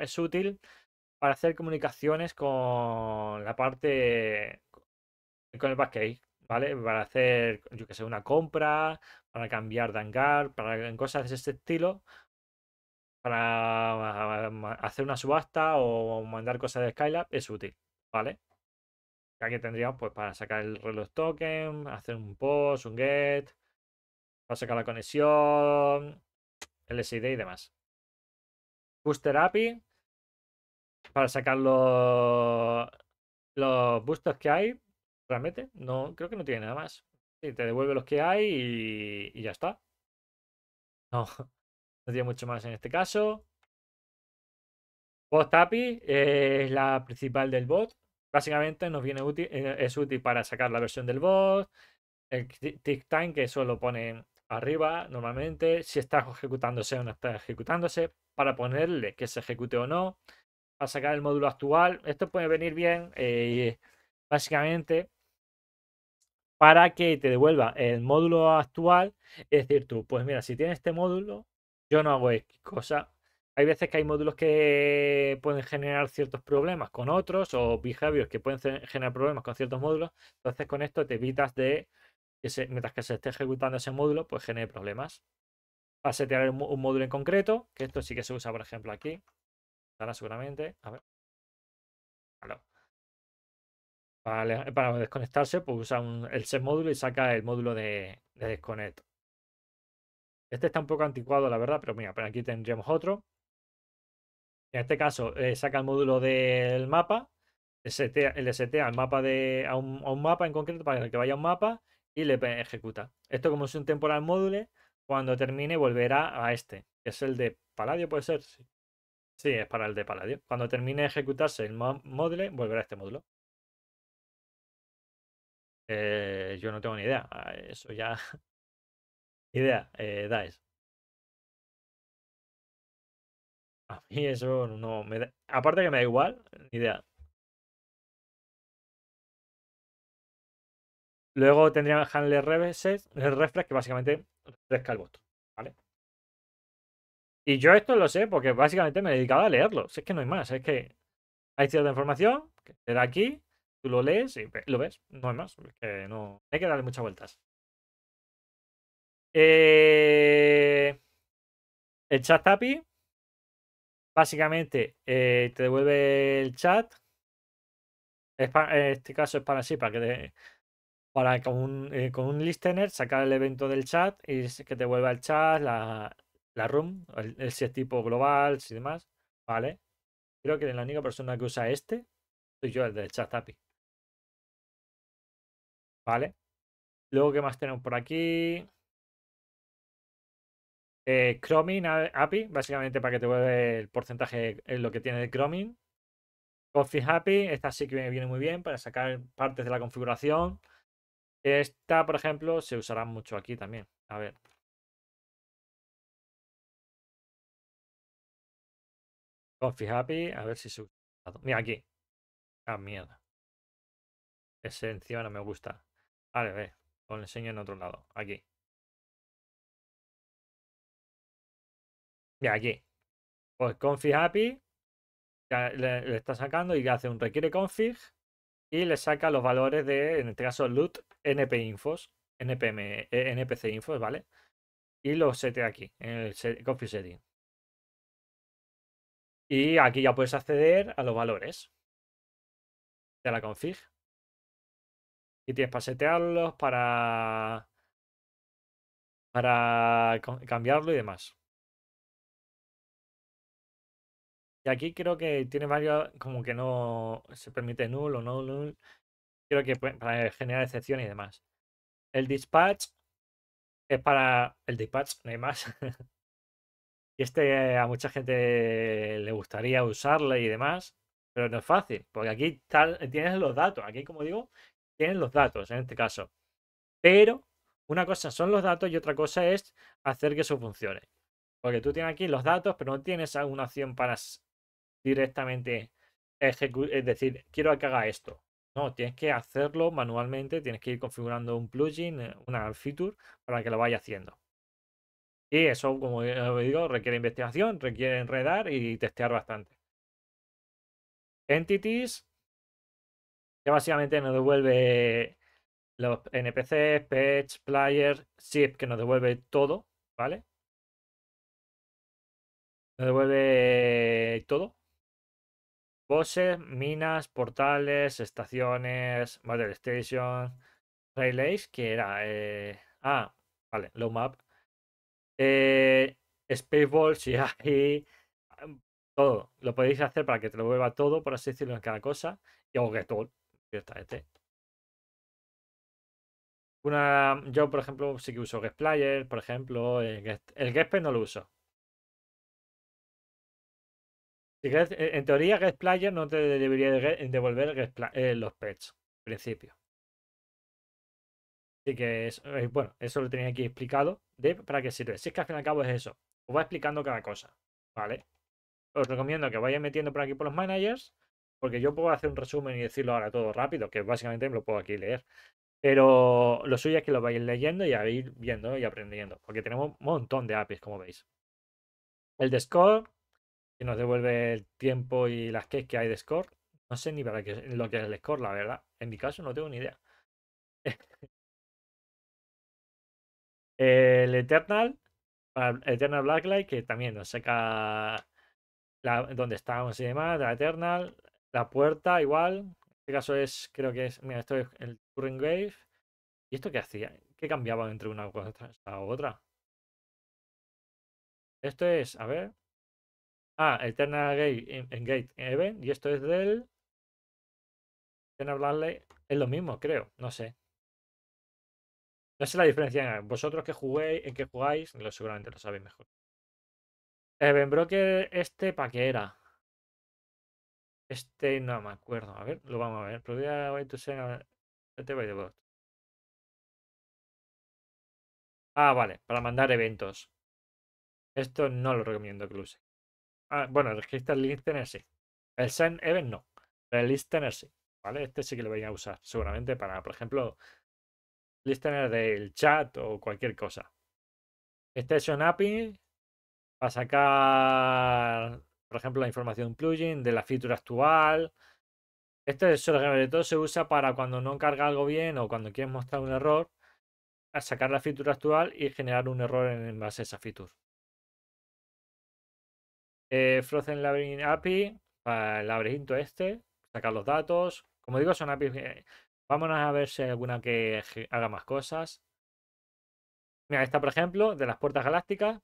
es útil para hacer comunicaciones con la parte, con el ¿vale? Para hacer, yo que sé, una compra, para cambiar de hangar, para cosas de este estilo, para ah, ah, hacer una subasta o mandar cosas de Skylab es útil, ¿vale? Aquí tendríamos pues para sacar el reloj token, hacer un post, un get, para sacar la conexión, SId y demás. Booster API para sacar los, los boosters que hay. Realmente, no, creo que no tiene nada más. Sí, te devuelve los que hay y, y ya está. No, no tiene mucho más en este caso. Bot API eh, es la principal del bot. Básicamente nos viene útil, eh, es útil para sacar la versión del bot. El tick time, que eso lo ponen arriba normalmente. Si está ejecutándose o no está ejecutándose. Para ponerle que se ejecute o no. Para sacar el módulo actual. Esto puede venir bien. Eh, básicamente para que te devuelva el módulo actual. Es decir, tú, pues mira, si tienes este módulo, yo no hago X cosa. Hay veces que hay módulos que pueden generar ciertos problemas con otros o behaviors que pueden generar problemas con ciertos módulos. Entonces con esto te evitas de que se, mientras que se esté ejecutando ese módulo, pues genere problemas. Para setear un, un módulo en concreto, que esto sí que se usa, por ejemplo, aquí. Estará seguramente. A ver. Para, desconectarse, pues usa el set módulo y saca el módulo de, desconecto. Este está un poco anticuado, la verdad, pero mira, pero aquí tendríamos otro. En este caso, eh, saca el módulo del mapa, lst le setea mapa de, a un, mapa en concreto para que vaya a un mapa y le ejecuta. Esto como es un temporal módulo, cuando termine volverá a este, es el de Paladio, puede ser. Sí. es para el de Paladio. Cuando termine de ejecutarse el módulo, volverá a este módulo. Eh, yo no tengo ni idea. Ah, eso ya idea, eh, eso. A mí eso no me da... Aparte que me da igual, ni idea. Luego tendrían handler reveses, el refresh, que básicamente refresca el voto. ¿Vale? Y yo esto lo sé porque básicamente me he dedicado a leerlo. Si es que no hay más, es que hay cierta información que te da aquí, tú lo lees y lo ves. No hay más, no hay que darle muchas vueltas. Eh, el chat API, básicamente, eh, te devuelve el chat. en este caso es para sí, para que para eh, con un, listener sacar el evento del chat y que te vuelva el chat, la, room, el, si es tipo global, si demás. Vale. Creo que la única persona que usa este soy yo, el del chat API. Vale. Luego, ¿qué más tenemos por aquí? eh, Chroming API, básicamente para que te vuelva el porcentaje en lo que tiene de Chroming. Coffee Happy esta sí que viene muy bien para sacar partes de la configuración. Esta, por ejemplo, se usará mucho aquí también. A ver. Coffee Happy a ver si se usa. Mira aquí. Ah, mierda. esencia no me gusta. Vale, ver, Os lo enseño en otro lado. Aquí. aquí, pues config happy le, le, está sacando y hace un requiere config y le saca los valores de, en este caso, loot np infos, npm, e, npc infos, ¿vale? Y los sete aquí, en el config setting. Y aquí ya puedes acceder a los valores de la config. Y tienes para setearlos, para, para cambiarlo y demás. Y aquí creo que tiene varios, como que no se permite null o no null. Creo que para generar excepciones y demás. El dispatch es para el dispatch, no hay más. y este a mucha gente le gustaría usarle y demás, pero no es fácil, porque aquí tienes los datos. Aquí, como digo, tienes los datos en este caso. Pero una cosa son los datos y otra cosa es hacer que eso funcione. Porque tú tienes aquí los datos, pero no tienes alguna opción para directamente es decir, quiero que haga esto. No, tienes que hacerlo manualmente, tienes que ir configurando un plugin, eh, una feature, para que lo vaya haciendo. Y eso, como digo, requiere investigación, requiere enredar y testear bastante. Entities, que básicamente nos devuelve los NPCs, patch, players, ship, que nos devuelve todo, ¿vale? Nos devuelve todo, Bosses, minas, portales, estaciones, Mother Station, Relays, que era. Eh, ah, vale, Low Map. Eh, Spaceballs, si hay. Todo. Lo podéis hacer para que te lo vuelva todo, por así decirlo, en cada cosa. Y hago get Una, yo, por ejemplo, sí que uso Guest Player, por ejemplo. Eh, el Guest, no lo uso. Eh, en teoría, Get Player no te debería devolver eh, los pets, principio. Así que, es, eh, bueno, eso lo tenía aquí explicado de para qué sirve. Si es que al fin y al cabo es eso. Os va explicando cada cosa, ¿vale? Os recomiendo que vayáis metiendo por aquí por los managers, porque yo puedo hacer un resumen y decirlo ahora todo rápido, que básicamente me lo puedo aquí leer. Pero lo suyo es que lo vayáis leyendo y a ir viendo y aprendiendo, porque tenemos un montón de APIs, como veis. El Discord que nos devuelve el tiempo y las que hay de score. No sé ni para qué lo que es el score, la verdad. En mi caso no tengo ni idea. el Eternal, Eternal Blacklight, que también nos saca la, donde estábamos y demás, la Eternal, la puerta igual. En este caso es, creo que es, mira, esto es el Turing grave ¿Y esto qué hacía? ¿Qué cambiaba entre una cosa a otra? Esto es, a ver, Ah, Eternal Gate, Event, y esto es del. Eternal hablarle, es lo mismo, creo, no sé. No sé la diferencia. Vosotros que juguéis, en que jugáis, lo, seguramente lo sabéis mejor. Event Broker, este, ¿para qué era? Este no me acuerdo. A ver, lo vamos a ver. Eh, ah, vale, para mandar eventos. Esto no lo recomiendo que lo use. Ah, bueno, el Listener sí. El Send Event no. El Listener sí. ¿Vale? Este sí que lo voy a usar, seguramente para, por ejemplo, listener del chat o cualquier cosa. un API para sacar, por ejemplo, la información de un plugin, de la feature actual. Este sobre todo se usa para cuando no carga algo bien o cuando quieres mostrar un error, a sacar la feature actual y generar un error en base a esa feature. Eh, Frozen API, para el laberinto este, sacar los datos. Como digo, son APIs. vámonos a ver si hay alguna que haga más cosas. Mira, esta, por ejemplo, de las puertas galácticas,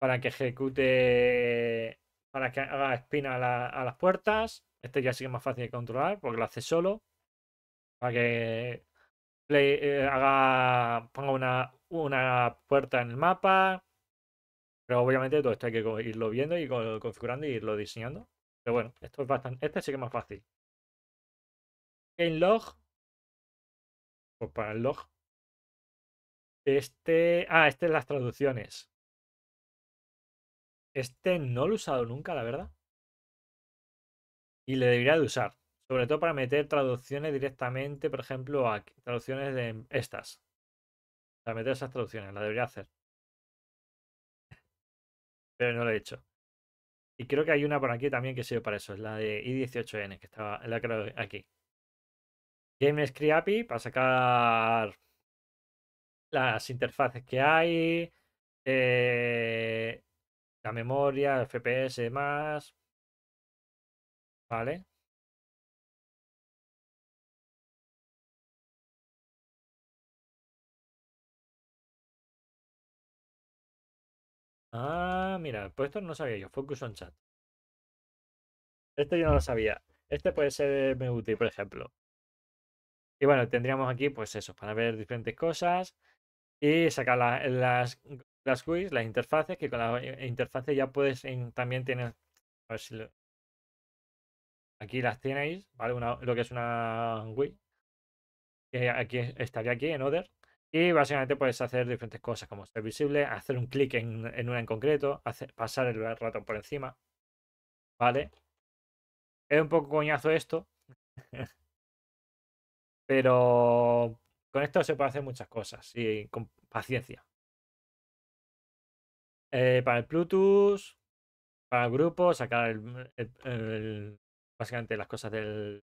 para que ejecute, para que haga espina a, las puertas. Este ya es más fácil de controlar porque lo hace solo. Para que eh, haga, ponga una, una puerta en el mapa, pero obviamente todo esto hay que irlo viendo y configurando y irlo diseñando. Pero bueno, esto es bastante. Este sí que es más fácil. En log. Pues para el log. Este. Ah, este es las traducciones. Este no lo he usado nunca, la verdad. Y le debería de usar. Sobre todo para meter traducciones directamente, por ejemplo, a traducciones de estas. Para meter esas traducciones, la debería hacer pero no lo he hecho. Y creo que hay una por aquí también que sirve para eso, es la de i18n, que estaba, aquí. GameScript API para sacar las interfaces que hay, eh, la memoria, el FPS y demás. ¿Vale? Ah, mira, pues esto no sabía yo. Focus on chat. Este yo no lo sabía. Este puede ser muy útil, por ejemplo. Y bueno, tendríamos aquí, pues eso, para ver diferentes cosas y sacar las, las las interfaces, que con las interfaces ya puedes también tener. A ver si lo, aquí las tenéis, ¿vale? lo que es una Wii. Que aquí estaría aquí en Other. Y básicamente puedes hacer diferentes cosas como ser visible, hacer un clic en, una en concreto, pasar el ratón por encima. ¿Vale? Es un poco coñazo esto. Pero con esto se puede hacer muchas cosas y con paciencia. Eh, para el Bluetooth, para el grupo, sacar básicamente las cosas del,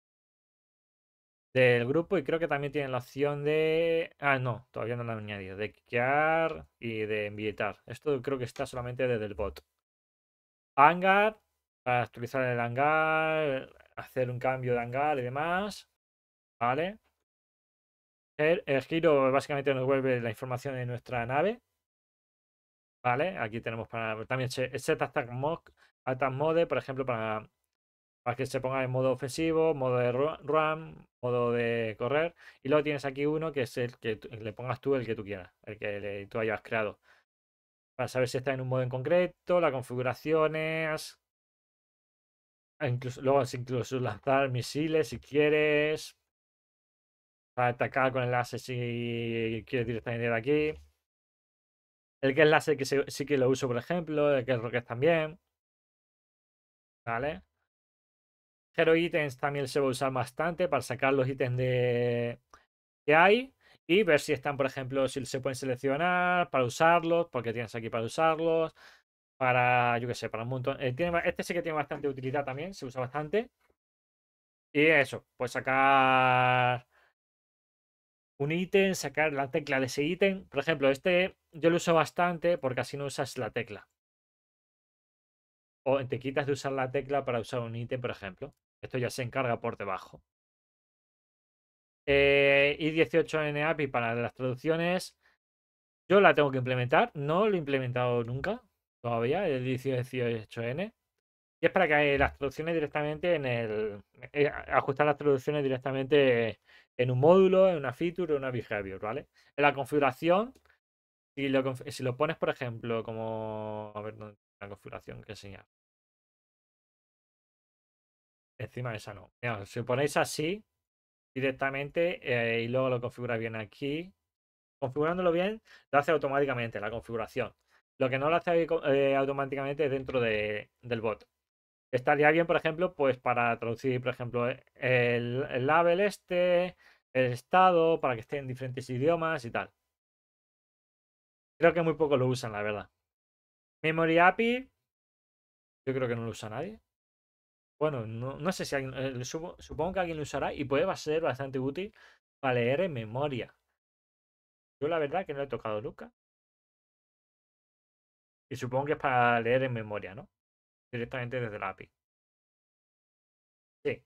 del grupo y creo que también tienen la opción de... Ah, no, todavía no la han añadido. De quear y de invitar. Esto creo que está solamente desde el bot. Hangar, para actualizar el hangar, hacer un cambio de hangar y demás. ¿Vale? El, giro básicamente nos vuelve la información de nuestra nave. ¿Vale? Aquí tenemos para también set attack mode, por ejemplo, para para que se ponga en modo ofensivo, modo de run, modo de correr. Y luego tienes aquí uno que es el que le pongas tú el que tú quieras, el que tú hayas creado. Para saber si está en un modo en concreto, las configuraciones. E incluso, luego incluso lanzar misiles si quieres. Para atacar con el láser si quieres directamente de aquí. El que es láser que sí que lo uso, por ejemplo. El que es rocket también. ¿Vale? Hero ítems también se va a usar bastante para sacar los ítems de... que hay y ver si están, por ejemplo, si se pueden seleccionar para usarlos, porque tienes aquí para usarlos, para, yo qué sé, para un montón. Eh, este sí que tiene bastante utilidad también, se usa bastante. Y eso, pues sacar un ítem, sacar la tecla de ese ítem. Por ejemplo, este yo lo uso bastante porque así no usas la tecla o te quitas de usar la tecla para usar un ítem, por ejemplo. Esto ya se encarga por debajo. Eh, y 18N API para las traducciones. Yo la tengo que implementar. No lo he implementado nunca, todavía, el 18N. Y es para que las traducciones directamente en el. Eh, ajustar las traducciones directamente en un módulo, en una feature, en una behavior, ¿vale? En la configuración, si lo, si lo pones, por ejemplo, como. A ver, ¿dónde la configuración que enseñar. Encima de esa no. si ponéis así directamente eh, y luego lo configura bien aquí, configurándolo bien, lo hace automáticamente la configuración. Lo que no lo hace eh, automáticamente es dentro de, del bot. Estaría bien, por ejemplo, pues para traducir, por ejemplo, eh, el, el label este, el estado, para que esté en diferentes idiomas y tal. Creo que muy poco lo usan, la verdad. Memoria API, yo creo que no lo usa nadie. Bueno, no, sé si alguien, eh, supongo que alguien lo usará y puede ser bastante útil para leer en memoria. Yo la verdad que no he tocado nunca. Y supongo que es para leer en memoria, ¿no? Directamente desde la API. Sí.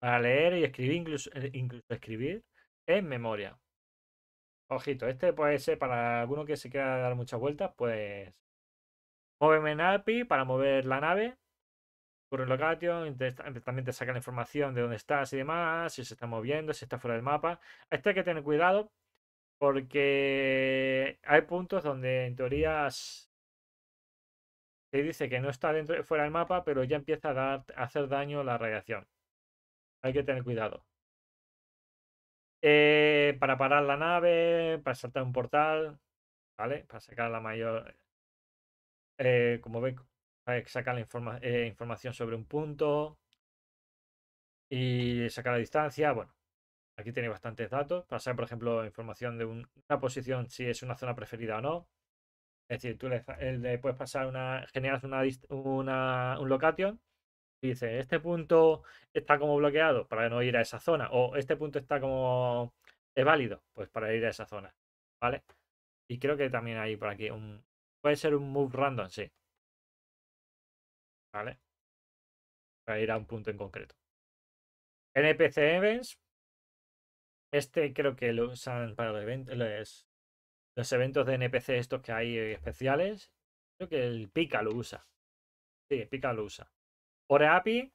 Para leer y escribir, incluso, eh, incluso escribir en memoria. Ojito, este puede ser para alguno que se quiera dar muchas vueltas, pues Móveme en API para mover la nave. el location, también te saca la información de dónde estás y demás, si se está moviendo, si está fuera del mapa. Este hay que tener cuidado porque hay puntos donde en teorías se dice que no está dentro, fuera del mapa, pero ya empieza a, dar, a hacer daño la radiación. Hay que tener cuidado. Eh, para parar la nave, para saltar un portal, ¿vale? Para sacar la mayor, eh, como ve eh, saca la eh, información sobre un punto y saca la distancia. Bueno, aquí tiene bastantes datos para saber, por ejemplo, información de una posición, si es una zona preferida o no. Es decir, tú le, puedes pasar una, generas una, un location y este punto está como bloqueado para no ir a esa zona, o este punto está como es válido, pues para ir a esa zona, ¿vale? Y creo que también hay por aquí un, Puede ser un move random, sí. ¿Vale? Para ir a un punto en concreto. NPC Events. Este creo que lo usan para los eventos, los, eventos de NPC estos que hay eh, especiales. Creo que el pica lo usa. Sí, el lo usa. Ore API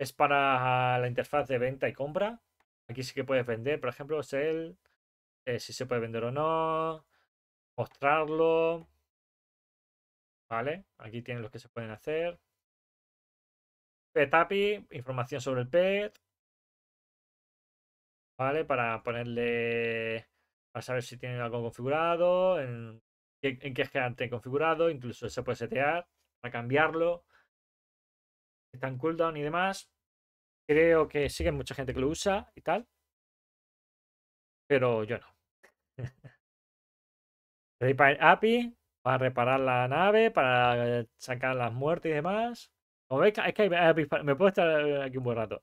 es para la interfaz de venta y compra. Aquí sí que puedes vender, por ejemplo, sell, eh, si se puede vender o no, mostrarlo, ¿Vale? Aquí tienen los que se pueden hacer. PetAPI, información sobre el pet. ¿Vale? Para ponerle, para saber si tienen algo configurado, en, qué en qué antes configurado, incluso se puede setear para cambiarlo. Está en cooldown y demás. Creo que sigue mucha gente que lo usa y tal. Pero yo no. Repair API, para reparar la nave, para sacar las muertes y demás. Como veis, es que me puedo estar eh, aquí un buen rato.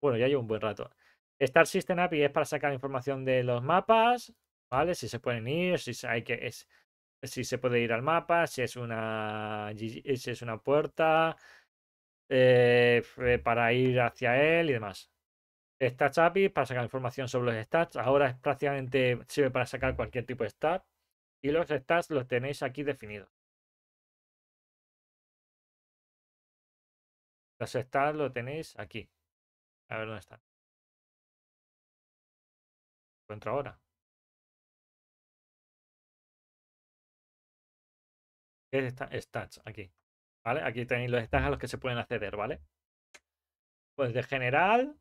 Bueno, ya llevo un buen rato. Star System API es para sacar información de los mapas, ¿vale? Si se pueden ir, si hay que es, si se puede ir al mapa, si es una eh, si es una puerta eh, para ir hacia él y demás. Stats API para sacar información sobre los stats. Ahora es prácticamente sirve para sacar cualquier tipo de stats y los stats los tenéis aquí definidos. Los stats los tenéis aquí. A ver dónde están. Encuentro ahora. ¿Qué es Stats aquí. ¿Vale? Aquí tenéis los stats a los que se pueden acceder, ¿vale? Pues de general,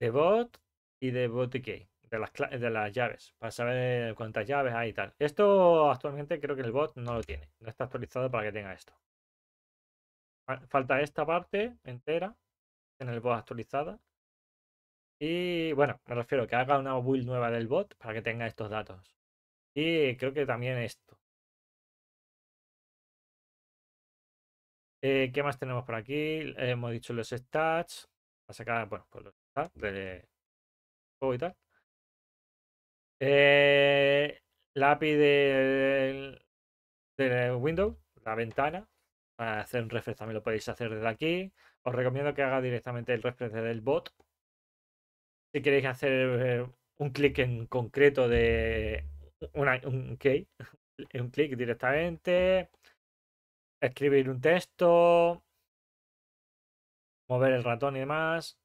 de bot y de bot de las, de las llaves, para saber cuántas llaves hay y tal. Esto actualmente creo que el bot no lo tiene, no está actualizado para que tenga esto. Falta esta parte entera en el bot actualizada. Y bueno, me refiero que haga una build nueva del bot para que tenga estos datos. Y creo que también esto. Eh, ¿Qué más tenemos por aquí? hemos dicho los stats. A sacar, bueno, pues los stats de juego y tal. Eh, la API del Windows, la ventana, para hacer un refresh también lo podéis hacer desde aquí. Os recomiendo que haga directamente el refresh del bot. Si queréis hacer un clic en concreto de un key, un clic directamente, escribir un texto, mover el ratón y demás,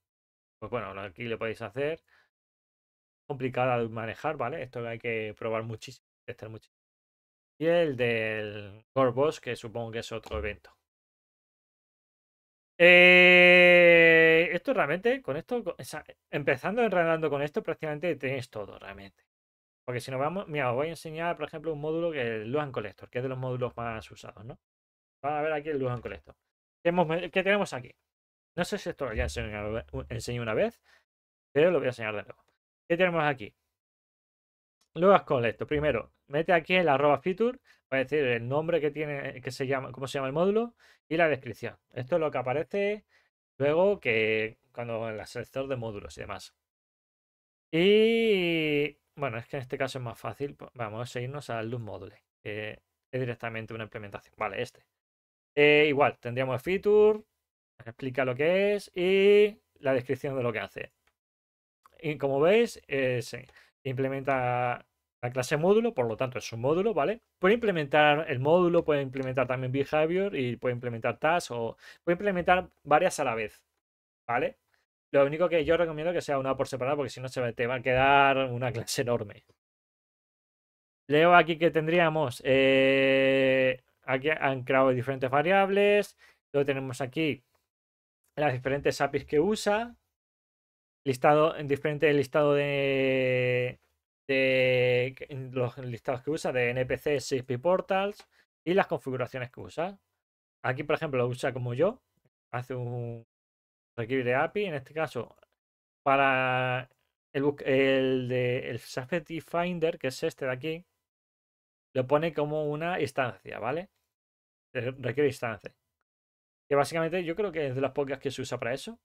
pues bueno, aquí lo podéis hacer complicada de manejar, ¿vale? Esto hay que probar muchísimo, testar muchísimo. Y el del Boss, que supongo que es otro evento. Eh, esto realmente, con esto, empezando enredando con esto, prácticamente tenéis todo realmente. Porque si nos vamos, mira, os voy a enseñar, por ejemplo, un módulo que es el Luan Collector, que es de los módulos más usados, ¿no? Vamos a ver aquí el Luan Collector. ¿Qué, tenemos aquí? No sé si esto lo ya enseñó una vez, pero lo voy a enseñar de nuevo. ¿Qué tenemos aquí? Luego con esto. Primero, mete aquí el arroba feature, va a decir el nombre que tiene, que se llama, cómo se llama el módulo y la descripción. Esto es lo que aparece luego que cuando en el selector de módulos y demás. Y bueno, es que en este caso es más fácil. Pues vamos a irnos al loop module, que es directamente una implementación. Vale, este. Eh, igual, tendríamos el feature, explica lo que es y la descripción de lo que hace y como veis, eh, se implementa la clase módulo, por lo tanto es un módulo, ¿vale? Puede implementar el módulo, puede implementar también behavior y puede implementar task o puede implementar varias a la vez, ¿vale? Lo único que yo recomiendo que sea una por separado porque si no se te va a quedar una clase enorme. Leo aquí que tendríamos, eh, aquí han creado diferentes variables, luego tenemos aquí las diferentes APIs que usa, listado, diferente listado de, los listados que usa, de NPCs, p Portals y las configuraciones que usa. Aquí, por ejemplo, lo usa como yo, hace un requiere de API, en este caso, para el, el, de, el Safety Finder, que es este de aquí, lo pone como una instancia, ¿vale? Requiere instancia. Que básicamente yo creo que es de las pocas que se usa para eso.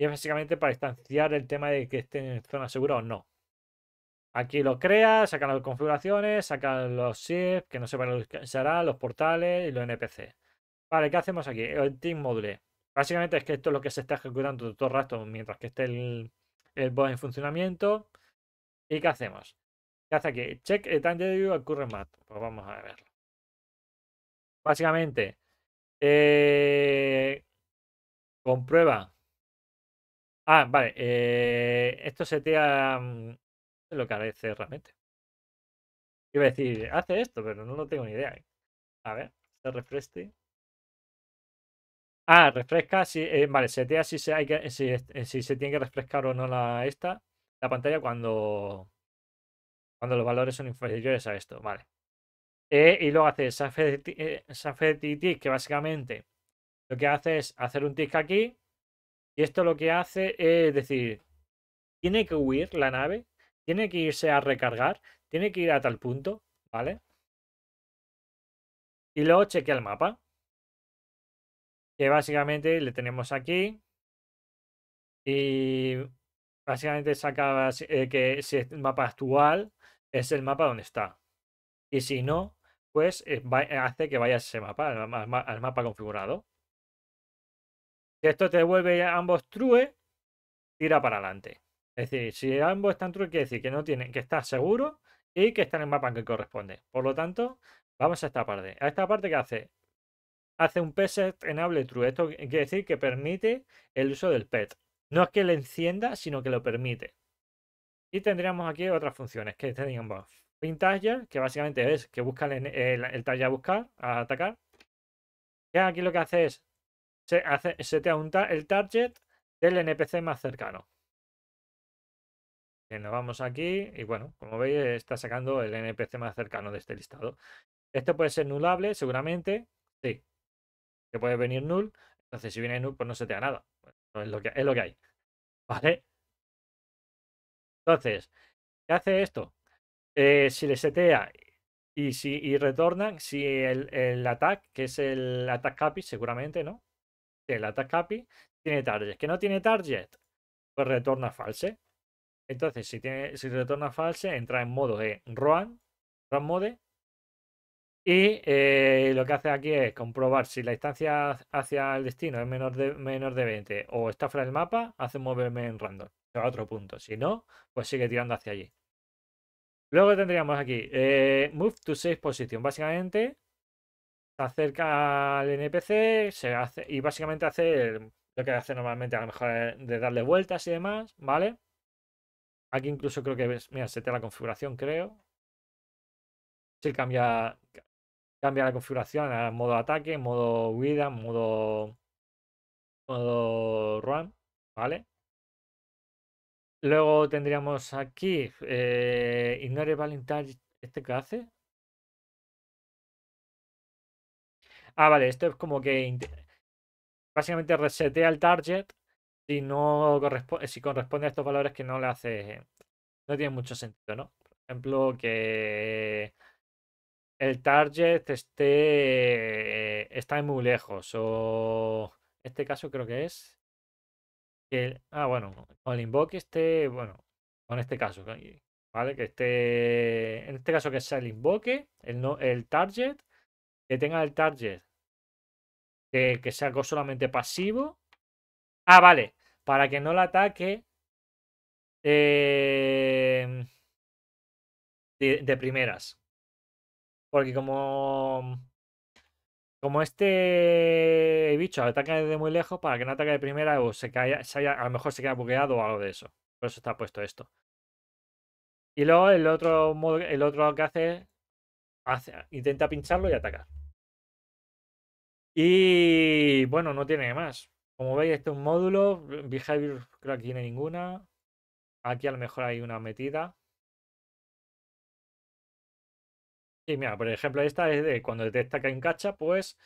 Y es básicamente para instanciar el tema de que esté en zona segura o no. Aquí lo crea, saca las configuraciones, saca los SIF, que no se lo que será, los portales y los NPC. Vale, ¿qué hacemos aquí? El Team Module. Básicamente es que esto es lo que se está ejecutando todo el rato mientras que esté el, en funcionamiento. ¿Y qué hacemos? ¿Qué hace aquí? Check el time de al current Pues vamos a verlo. Básicamente, eh, comprueba Ah, vale. Eh, esto setea mm, lo que hace realmente. Iba a decir, hace esto, pero no lo tengo ni idea. ¿eh? A ver, se refresque. Ah, refresca, si, eh, vale, si se, hay que, eh, si, se tiene que refrescar o no la, esta, la pantalla cuando, cuando los valores son inferiores a esto, vale. y luego hace que básicamente lo que hace es hacer un tick aquí y esto lo que hace es decir, tiene que huir la nave, tiene que irse a recargar, tiene que ir a tal punto, ¿vale? Y luego chequea el mapa. Que básicamente le tenemos aquí. Y básicamente saca eh, que si el mapa actual es el mapa donde está. Y si no, pues eh, hace que vaya a ese mapa, al mapa configurado. Si esto te devuelve ambos true, tira para adelante. Es decir, si ambos están true, quiere decir que no tienen, que está seguro y que está en el mapa que corresponde. Por lo tanto, vamos a esta parte. A esta parte que hace hace un pset enable true. Esto quiere decir que permite el uso del pet. No es que le encienda, sino que lo permite. Y tendríamos aquí otras funciones que tendríamos ambos que básicamente es que busca el, el, taller a buscar, a atacar. y aquí lo que hace es se te setea el target del NPC más cercano. nos vamos aquí y bueno, como veis está sacando el NPC más cercano de este listado. esto puede ser nulable seguramente, sí, que puede venir null. Entonces si viene null pues no se te da nada. es, lo que, es lo que hay. ¿Vale? Entonces, ¿qué hace esto? Eh, si le setea y, si, y retornan, si el, el que es el attack capi seguramente, ¿no? el attack API tiene target. Que no tiene target, pues retorna false. Entonces, si, tiene, si retorna false, entra en modo de run run mode. Y eh, lo que hace aquí es comprobar si la distancia hacia el destino es menor de, menor de 20 o está fuera del mapa, hace moverme en random. a otro punto. Si no, pues sigue tirando hacia allí. Luego tendríamos aquí eh, Move to Safe Position. Básicamente, acerca al NPC se hace, y básicamente hace lo que hace normalmente, a lo mejor eh, de darle vueltas y demás, ¿vale? Aquí incluso creo que ves, mira, se te la configuración, creo. si cambia, cambia la configuración a modo ataque, modo vida modo, modo run, ¿vale? Luego tendríamos aquí, eh, ignore Valentine, ¿este que hace? ah, vale, esto es como que básicamente resetea el target si no eh, corresponde, a estos valores que no le hace, no tiene mucho sentido, ¿no? Por ejemplo, que el target esté, está muy lejos o este caso creo que es que ah bueno con el invoque esté bueno con este caso vale que esté en este caso que sea el invoque, no el target que tenga el target que sea solamente pasivo. Ah, vale. Para que no la ataque em, de, primeras. Porque como. Como este bicho ataca desde muy lejos, para que no ataque de primera o se caiga, a lo mejor se queda bugueado o algo de eso. Por eso está puesto esto. Y luego el otro, el otro que hace, hace intenta pincharlo y atacar. Y bueno, no tiene más. Como veis, este es un módulo. Mm, behavior creo que tiene ninguna. Aquí a lo mejor hay una metida. Y mira, por ejemplo, esta es de cuando detecta que hay un pues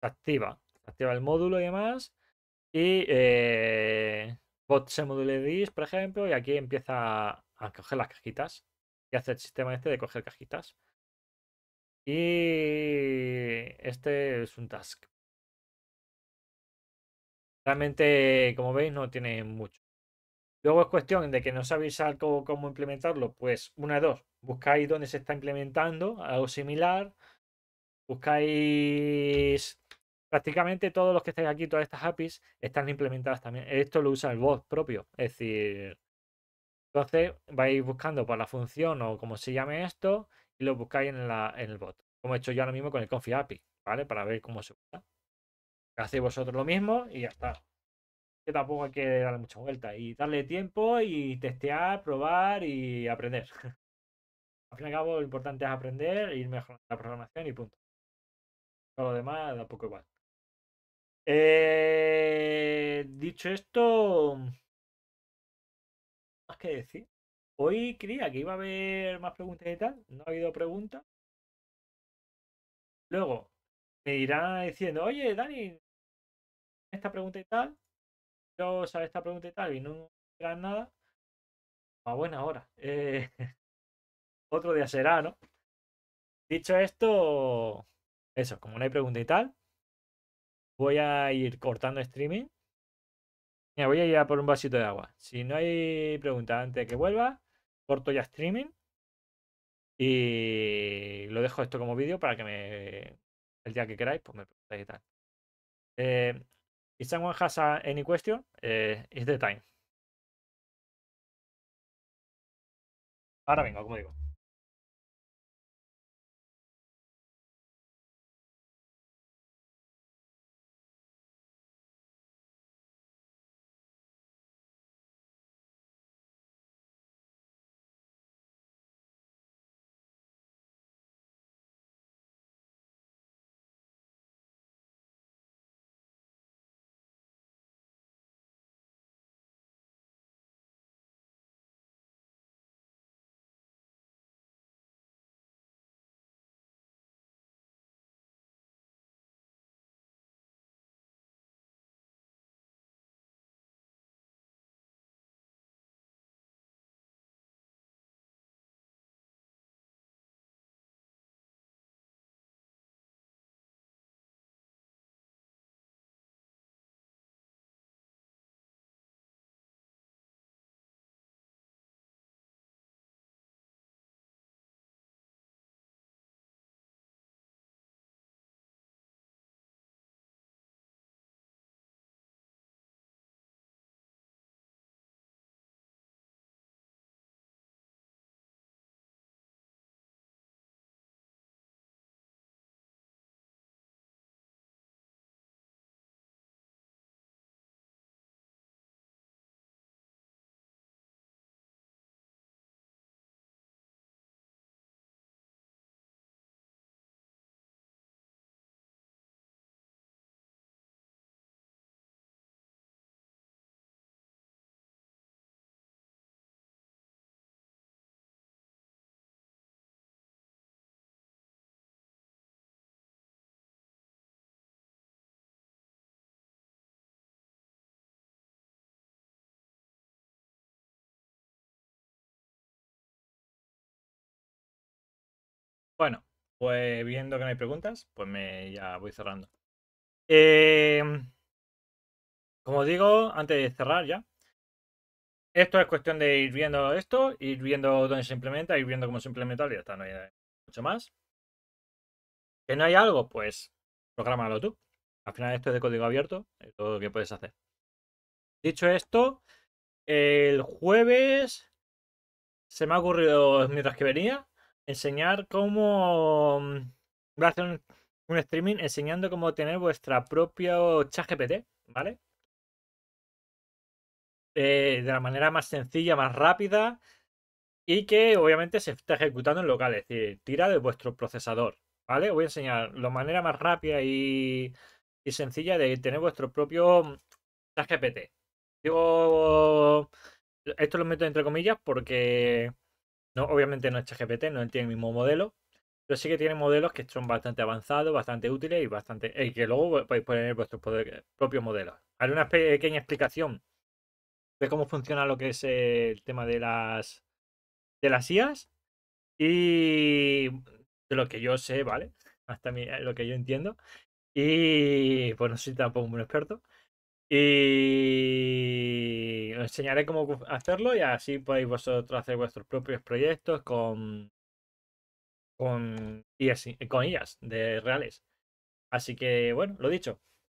se activa. Se activa el módulo y demás. Y eh, bot se module dis, por ejemplo, y aquí empieza a coger las cajitas. Y hace el sistema este de coger cajitas. Y este es un task. Realmente, como veis, no tiene mucho. Luego es cuestión de que no sabéis algo cómo implementarlo. Pues una de dos. Buscáis dónde se está implementando, algo similar. Buscáis prácticamente todos los que estáis aquí, todas estas APIs, están implementadas también. Esto lo usa el bot propio. Es decir, entonces vais buscando por la función o como se llame esto y lo buscáis en, el bot. Como he hecho yo ahora mismo con el Confi API, ¿vale? Para ver cómo se usa. Hacéis vosotros lo mismo y ya está. Que tampoco hay que darle mucha vuelta Y darle tiempo y testear, probar y aprender. al fin y al cabo, lo importante es aprender, ir mejorando la programación y punto. Todo lo demás da poco igual. Eh, dicho esto, más que decir. Hoy creía que iba a haber más preguntas y tal. No ha habido preguntas. Luego me irán diciendo, oye, Dani, esta pregunta y tal. Yo sabe esta pregunta y tal y no dirán nada. A buena hora. Eh, otro día será, ¿no? Dicho esto, eso, como no hay pregunta y tal, voy a ir cortando streaming. voy a ir a por un vasito de agua. Si no hay pregunta antes de que vuelva, corto ya streaming y lo dejo esto como vídeo para que me el día que queráis, pues me preguntáis y tal. Eh, someone has any question, eh, it's the time. Ahora vengo, como digo. Bueno, pues viendo que no hay preguntas, pues me ya voy cerrando. Em, como digo, antes de cerrar ya, esto es cuestión de ir viendo esto, ir viendo dónde se implementa, ir viendo cómo se implementa y ya está, no hay mucho más. Que no hay algo, pues prográmalo tú. Al final esto es de código abierto, es todo lo que puedes hacer. Dicho esto, el jueves se me ha ocurrido mientras que venía enseñar cómo. Mm, voy a hacer un, streaming enseñando cómo tener vuestra propia chat GPT, ¿vale? Eh, de la manera más sencilla, más rápida y que obviamente se está ejecutando en local, es decir, tira de vuestro procesador, ¿vale? Voy a enseñar la manera más rápida y, y sencilla de tener vuestro propio mm, ChatGPT. Digo, esto lo meto entre comillas porque no, obviamente no es ChatGPT, no tiene el mismo modelo, pero sí que tiene modelos que son bastante avanzados, bastante útiles y bastante y que luego podéis poner vuestros propios modelos. Haré una pequeña explicación de cómo funciona lo que es eh, el tema de las de las IAS y de lo que yo sé, ¿vale? Hasta eh, lo que yo entiendo. Y pues no soy tampoco un experto. Y os enseñaré cómo hacerlo y así podéis vosotros hacer vuestros propios proyectos con con IAS, con IAS de reales. Así que bueno, lo dicho,